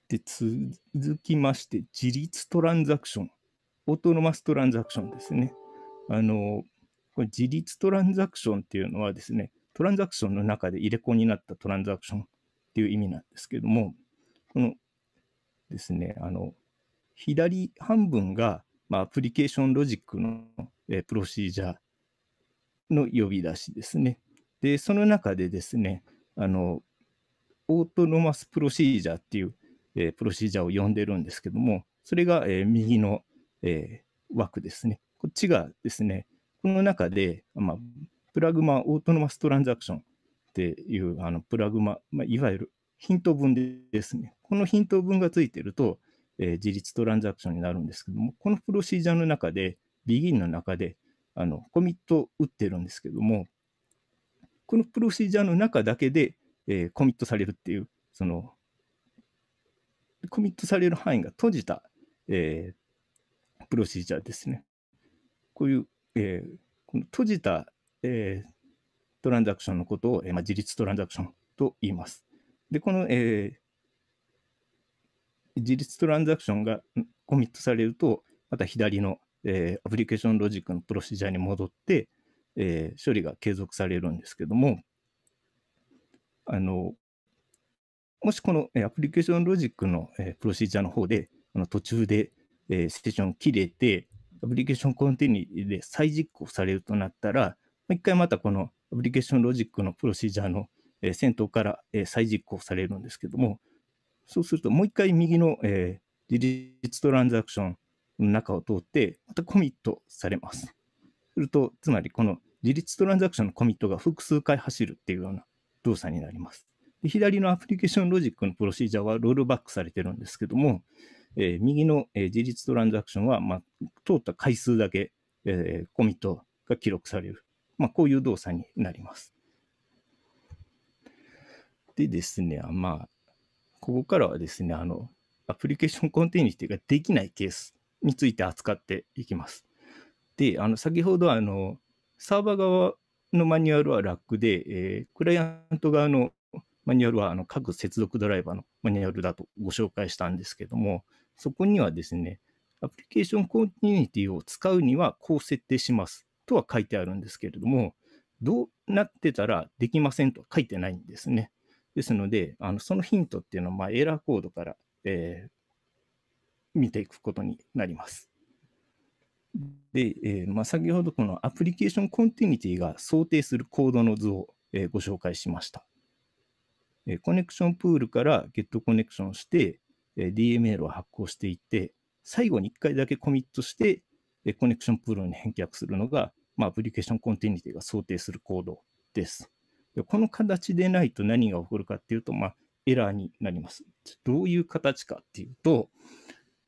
E: で、続きまして、自立トランザクション。オートノマストランザクションですね。あの、これ自立トランザクションっていうのはですね、トランザクションの中で入れ子になったトランザクションっていう意味なんですけども、このですね、あの、左半分が、まあ、アプリケーションロジックの、えー、プロシージャーの呼び出しですね。で、その中でですね、あの、オートノマスプロシージャーっていう、えー、プロシージャーを呼んでるんですけども、それが、えー、右の、えー、枠ですね。こっちがですね、この中で、まあ、プラグマオートノマストランザクションっていうあのプラグマ、まあ、いわゆるヒント文ですね。このヒント文がついてると、えー、自立トランザクションになるんですけども、このプロシージャーの中で、begin の中で、あのコミットを打ってるんですけども、このプロシジャーの中だけで、えー、コミットされるっていう、その、コミットされる範囲が閉じた、えー、プロシジャーですね。こういう、えー、この閉じた、えー、トランザクションのことを、えーまあ、自立トランザクションと言います。で、この、えー、自立トランザクションがコミットされると、また左の、えー、アプリケーションロジックのプロシジャーに戻って、えー、処理が継続されるんですけども、あのもしこのアプリケーションロジックの、えプロシージャーの方で、あの途中で、えセッション切れて、アプリケーションコンティニュで再実行されるとなったら、一回またこのアプリケーションロジックのプロシージャーの、え先頭から、え再実行されるんですけども、そうするともう一回右の、えー、自立トランザクションの中を通って、またコミットされます。すると、つまりこの自立トランザクションのコミットが複数回走るっていうような動作になります。で左のアプリケーションロジックのプロシージャーはロールバックされてるんですけども、えー、右の、えー、自立トランザクションは、まあ、通った回数だけ、えー、コミットが記録される。まあ、こういう動作になります。でですね、まあ、ここからはですね、あの、アプリケーションコンテっていうか、できないケースについて扱っていきます。で、あの、先ほどあの、サーバー側のマニュアルはラックで、えー、クライアント側のマニュアルはあの各接続ドライバーのマニュアルだとご紹介したんですけども、そこにはですね、アプリケーションコンティニティを使うにはこう設定しますとは書いてあるんですけれども、どうなってたらできませんと書いてないんですね。ですので、あのそのヒントっていうのはまエラーコードから、えー、見ていくことになります。で、えー、まあ、先ほどこのアプリケーションコンティニティが想定するコードの図を、えー、ご紹介しました。えー、コネクションプールからゲットコネクションして、えー、DML を発行していって、最後に1回だけコミットして、えー、コネクションプールに返却するのが、まあ、アプリケーションコンティニティが想定するコードです。でこの形でないと何が起こるかっていうと、まあ、エラーになります。どういう形かっていうと、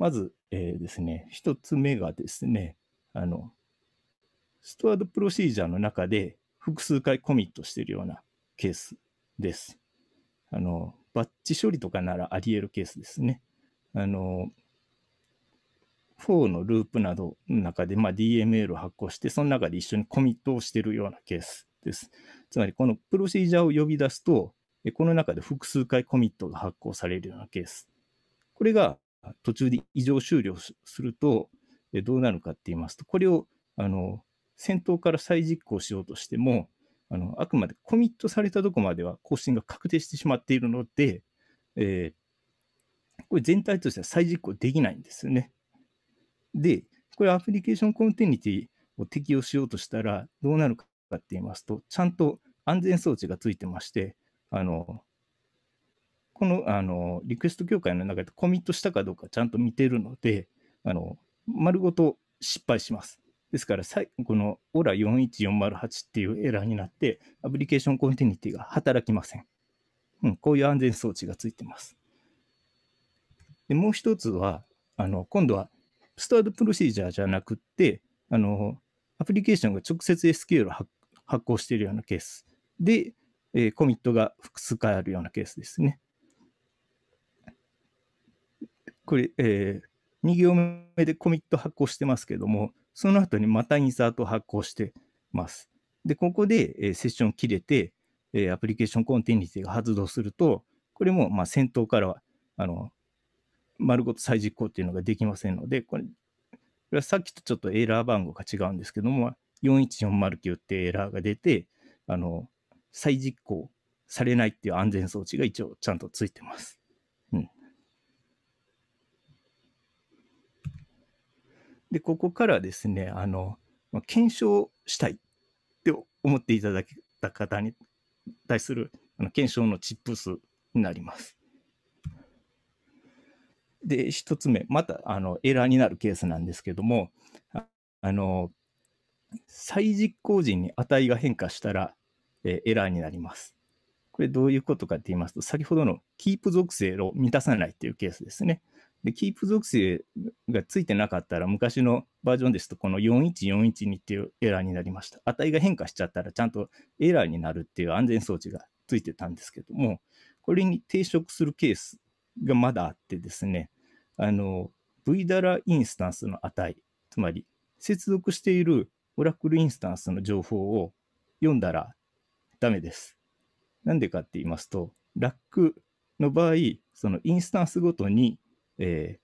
E: まず、えー、ですね、一つ目がですね、あの、ストアードプロシージャーの中で複数回コミットしているようなケースです。あの、バッチ処理とかならあり得るケースですね。あの、4のループなどの中で、まあ、DML を発行して、その中で一緒にコミットをしているようなケースです。つまり、このプロシージャーを呼び出すと、この中で複数回コミットが発行されるようなケース。これが途中で異常終了すると、どうなるかって言いますと、これを、あの、先頭から再実行しようとしても、あの、あくまでコミットされたとこまでは更新が確定してしまっているので、えー、これ全体としては再実行できないんですよね。で、これアプリケーションコンテニティを適用しようとしたらどうなるかって言いますと、ちゃんと安全装置がついてまして、あの、この、あの、リクエスト業界の中でコミットしたかどうかちゃんと見てるので、あの、丸ごと失敗します。ですから、このオ r 4 1 4 0 8っていうエラーになって、アプリケーションコンティニティが働きません。うん、こういう安全装置がついてます。で、もう一つは、あの、今度は、スタートプロシージャーじゃなくって、あの、アプリケーションが直接 SQL を発行しているようなケースで、えー、コミットが複数回あるようなケースですね。これ、えー、2行目でコミット発行してますけども、その後にまたインサート発行してます。で、ここで、えー、セッション切れて、えー、アプリケーションコンティニティが発動すると、これもまあ先頭からはあの丸ごと再実行っていうのができませんので、これはさっきとちょっとエラー番号が違うんですけども、41409ってエラーが出て、あの再実行されないっていう安全装置が一応ちゃんとついてます。で、ここからですね、あの、まあ、検証したいって思っていただけた方に対するあの検証のチップ数になります。で、1つ目、またあのエラーになるケースなんですけども、あの、再実行時に値が変化したら、えエラーになります。これどういうことかって言いますと、先ほどのキープ属性を満たさないっていうケースですね。で、キープ属性がついてなかったら、昔のバージョンですと、この41412っていうエラーになりました。値が変化しちゃったら、ちゃんとエラーになるっていう安全装置がついてたんですけども、これに抵触するケースがまだあってですね、あの、V ダラインスタンスの値、つまり接続しているオラクルインスタンスの情報を読んだらダメです。なんでかって言いますと、ラックの場合、そのインスタンスごとにえ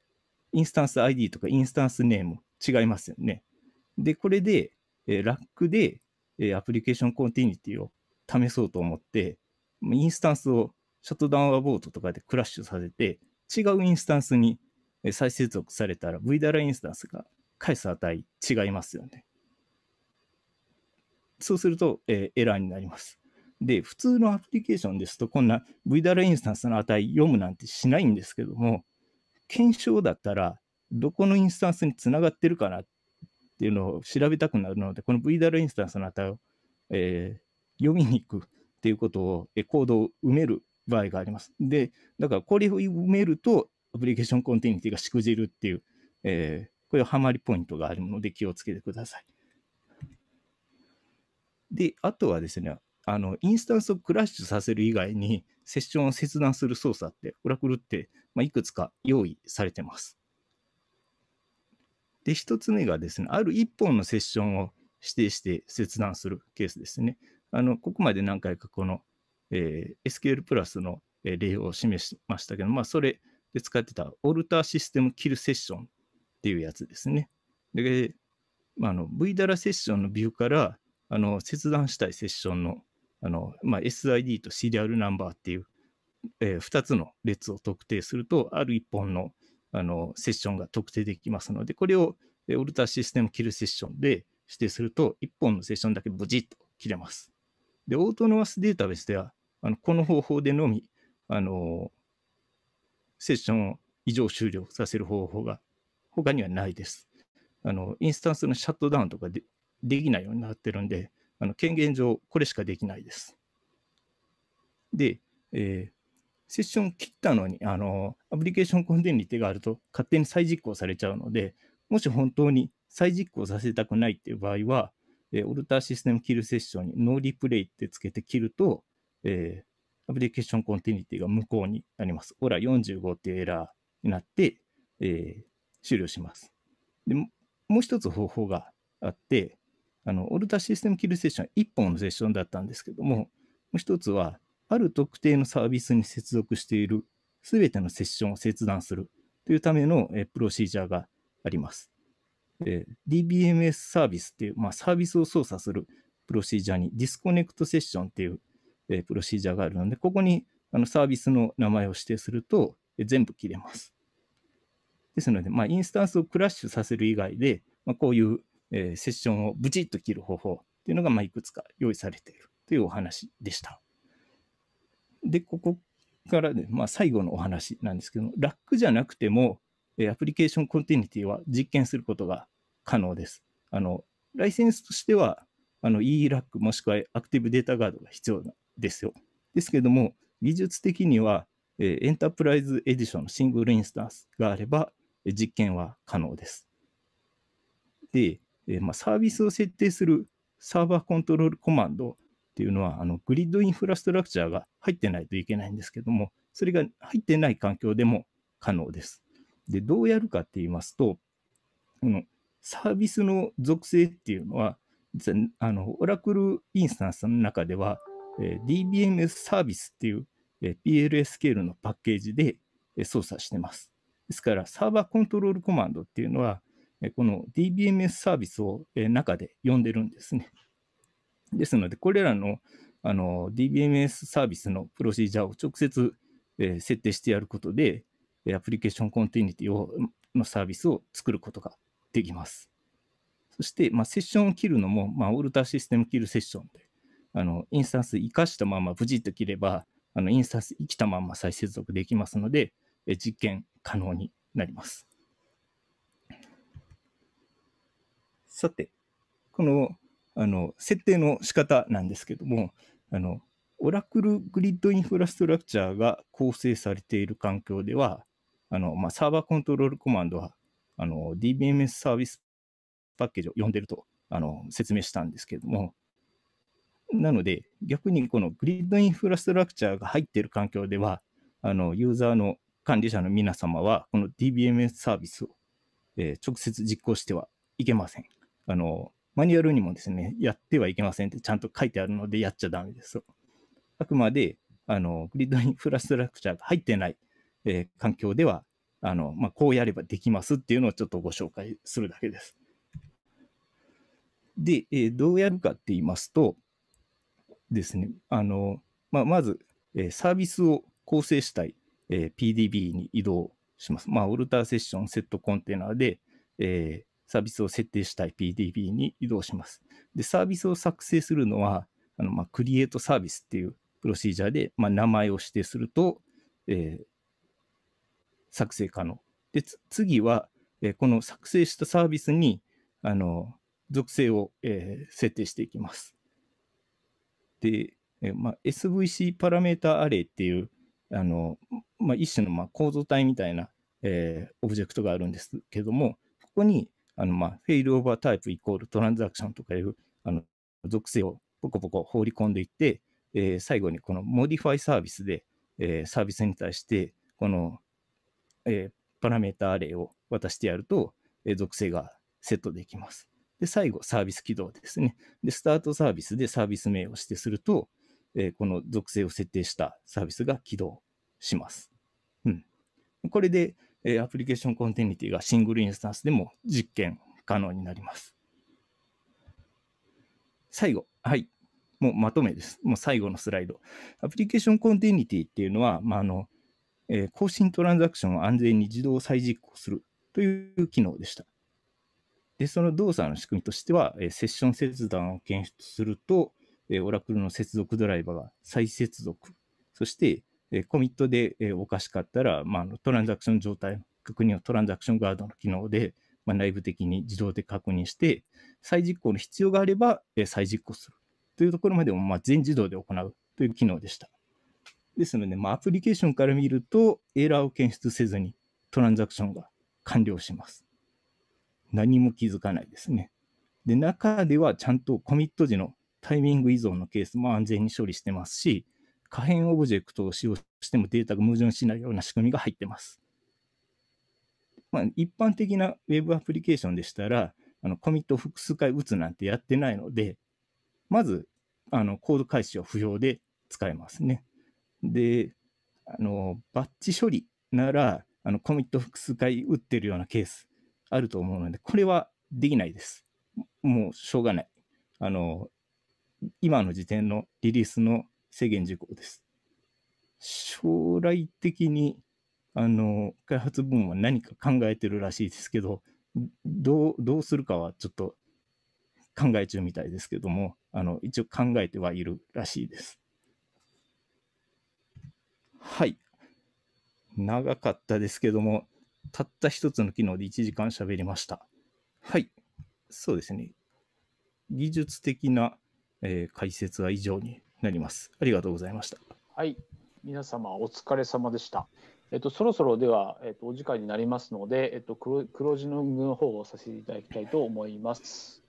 E: ー、インスタンス ID とかインスタンスネーム違いますよね。で、これで、えー、r a で、えー、アプリケーションコンティニティを試そうと思って、インスタンスをシャットダウンアボートとかでクラッシュさせて、違うインスタンスに再接続されたら VDAR インスタンスが返す値違いますよね。そうすると、えー、エラーになります。で、普通のアプリケーションですと、こんな VDAR インスタンスの値読むなんてしないんですけども、検証だったら、どこのインスタンスにつながってるかなっていうのを調べたくなるので、この VDAR インスタンスの値を、えー、読みに行くっていうことを、えコードを埋める場合があります。で、だからこれを埋めると、アプリケーションコンティニティがしくじるっていう、えー、これはハマりポイントがあるので気をつけてください。で、あとはですね、あの、インスタンスをクラッシュさせる以外に、セッションを切断する操作って、オラクルって、まあ、いくつか用意されてます。で、一つ目がですね、ある一本のセッションを指定して切断するケースですね。あの、ここまで何回かこの、えー、SQL プラスの例を示しましたけど、まあ、それで使ってたオルターシステムキルセッションっていうやつですね。で、まあ、あの V ダラセッションのビューからあの切断したいセッションのあの、まあ、SID とシリアルナンバーっていう、えー、2つの列を特定すると、ある1本のあのセッションが特定できますので、これを、えオルタシステムキルセッションで指定すると、1本のセッションだけブチッと切れます。で、オートノマスデータベースでは、あのこの方法でのみ、あのセッションを異常終了させる方法が他にはないです。あのインスタンスのシャットダウンとかでできないようになってるんで、あの権限上、これしかできないです。で、えー、セッション切ったのに、あの、アプリケーションコンテンリ手があると勝手に再実行されちゃうので、もし本当に再実行させたくないっていう場合は、えー、オルターシステムキルセッションにノーリプレイってつけて切ると、えー、アプリケーションコンテンリティが無効になります。オラ45っていうエラーになって、えー、終了します。でもう一つ方法があって、あの、オルタシステムキルセッション1本のセッションだったんですけども、もう1つは、ある特定のサービスに接続しているすべてのセッションを切断するというためのプロシージャーがあります。DBMS サービスっていう、まあ、サービスを操作するプロシージャーにディスコネクトセッションっていうプロシージャーがあるので、ここにあのサービスの名前を指定すると全部切れます。ですので、まあ、インスタンスをクラッシュさせる以外で、まあ、こういうえー、セッションをブチッと切る方法っていうのが、まあ、いくつか用意されているというお話でした。で、ここからまあ、最後のお話なんですけどラックじゃなくても、えアプリケーションコンティニティは実験することが可能です。あの、ライセンスとしては、あの ERAC もしくはアクティブデータガードが必要ですよ。ですけども、技術的には、えエンタープライズエディションのシングルインスタンスがあれば、実験は可能です。で、えまあ、サービスを設定するサーバーコントロールコマンドっていうのは、あのグリッドインフラストラクチャーが入ってないといけないんですけども、それが入ってない環境でも可能です。で、どうやるかって言いますと、このサービスの属性っていうのは、あの、オラクルインスタンスの中では、え DBMS サービスっていう、え PLS スケールのパッケージで、え操作してます。ですから、サーバーコントロールコマンドっていうのは、この DBMS サービスを中で呼んでるんですね。ですので、これらのあの DBMS サービスのプロシージャーを直接、え設定してやることで、アプリケーションコンティニティをのサービスを作ることができます。そして、まあ、セッションを切るのも、まあ、オルターシステム切るセッションで、あのインスタンス生かしたまま無事と切れば、あのインスタンス生きたまま再接続できますので、実験可能になります。さて、この、あの、設定の仕方なんですけども、あの、オラクルグリッドインフラストラクチャーが構成されている環境では、あの、まあ、サーバーコントロールコマンドは、あの、DBMS サービスパッケージを呼んでると、あの、説明したんですけども、なので、逆にこのグリッドインフラストラクチャーが入っている環境では、あの、ユーザーの管理者の皆様は、この DBMS サービスを、えー、直接実行してはいけません。あの、マニュアルにもですね、やってはいけませんってちゃんと書いてあるので、やっちゃダメです。あくまで、あの、グリッドイン フラストラクチャーが入ってない、えー、環境では、あの、まあ、こうやればできますっていうのをちょっとご紹介するだけです。で、えー、どうやるかって言いますと、ですね、あの、まあ、まず、えー、サービスを構成したい、えー、PDB に移動します。まあ、ウルターセッションセットコンテナで、えー、サービスを設定したい PDB に移動します。で、サービスを作成するのは、あのまあ、クリエイトサービスっていうプロシージャーで、まあ、名前を指定すると、えー、作成可能。で、次は、えー、この作成したサービスに、あの、属性を、えー、設定していきます。で、えーまあ、SVC パラメータアレイっていう、あの、まあ、一種のまあ構造体みたいな、えー、オブジェクトがあるんですけども、ここにあの、まあ、フェイルオーバータイプイコールトランザクションとかいう、あの、属性をポコポコ放り込んでいって、えー、最後にこのモディファイサービスで、えー、サービスに対して、この、えー、パラメータアレイを渡してやると、えー、属性がセットできます。で、最後、サービス起動ですね。で、スタートサービスでサービス名を指定すると、えー、この属性を設定したサービスが起動します。うん。これで、えアプリケーションコンテニティがシングルインスタンスでも実験可能になります。最後。はい。もうまとめです。もう最後のスライド。アプリケーションコンテニティっていうのは、まあ、あの、えー、更新トランザクションを安全に自動再実行するという機能でした。で、その動作の仕組みとしては、えー、セッション切断を検出すると、えー、オラクルの接続ドライバーが再接続、そして、えコミットで、えおかしかったら、まあ、トランザクション状態の確認をトランザクションガードの機能で、まあ、内部的に自動で確認して、再実行の必要があれば、え再実行するというところまでも、まあ、全自動で行うという機能でした。ですので、まあ、アプリケーションから見ると、エラーを検出せずにトランザクションが完了します。何も気づかないですね。で、中ではちゃんとコミット時のタイミング依存のケースも安全に処理してますし、可変オブジェクトを使用してもデータが矛盾しないような仕組みが入ってます。まあ、一般的な Web アプリケーションでしたら、あのコミット複数回打つなんてやってないので、まずあのコード開始は不要で使えますね。で、あのバッチ処理ならあのコミット複数回打ってるようなケースあると思うので、これはできないです。もうしょうがない。あの今の時点のリリースの制限事項です。将来的に、あの、開発部門は何か考えてるらしいですけど、どう、どうするかはちょっと考え中みたいですけども、あの、一応考えてはいるらしいです。はい。長かったですけども、たった一つの機能で1時間喋りました。はい。そうですね。技術的な、えー、解説は以上になります。ありがとうございました。
A: はい、皆様お疲れ様でした。えっと、そろそろでは、えっと、お時間になりますので、えっと、黒ロクロの方をさせていただきたいと思います。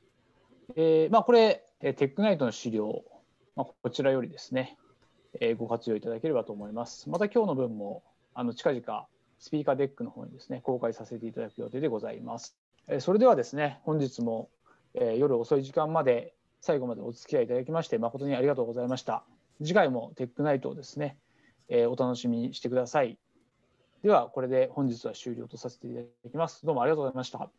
A: えー、まあ、これ、えテックナイトの資料、まあ、こちらよりですね、えー、ご活用いただければと思います。また今日の分も、あの近々、スピーカーデックの方にですね、公開させていただく予定でございます。えー、それではですね、本日も、え夜遅い時間まで、最後までお付き合いいただきまして誠にありがとうございました。次回もテックナイトをですね、えー、お楽しみにしてください。では、これで本日は終了とさせていただきます。ど
C: うもありがとうございました。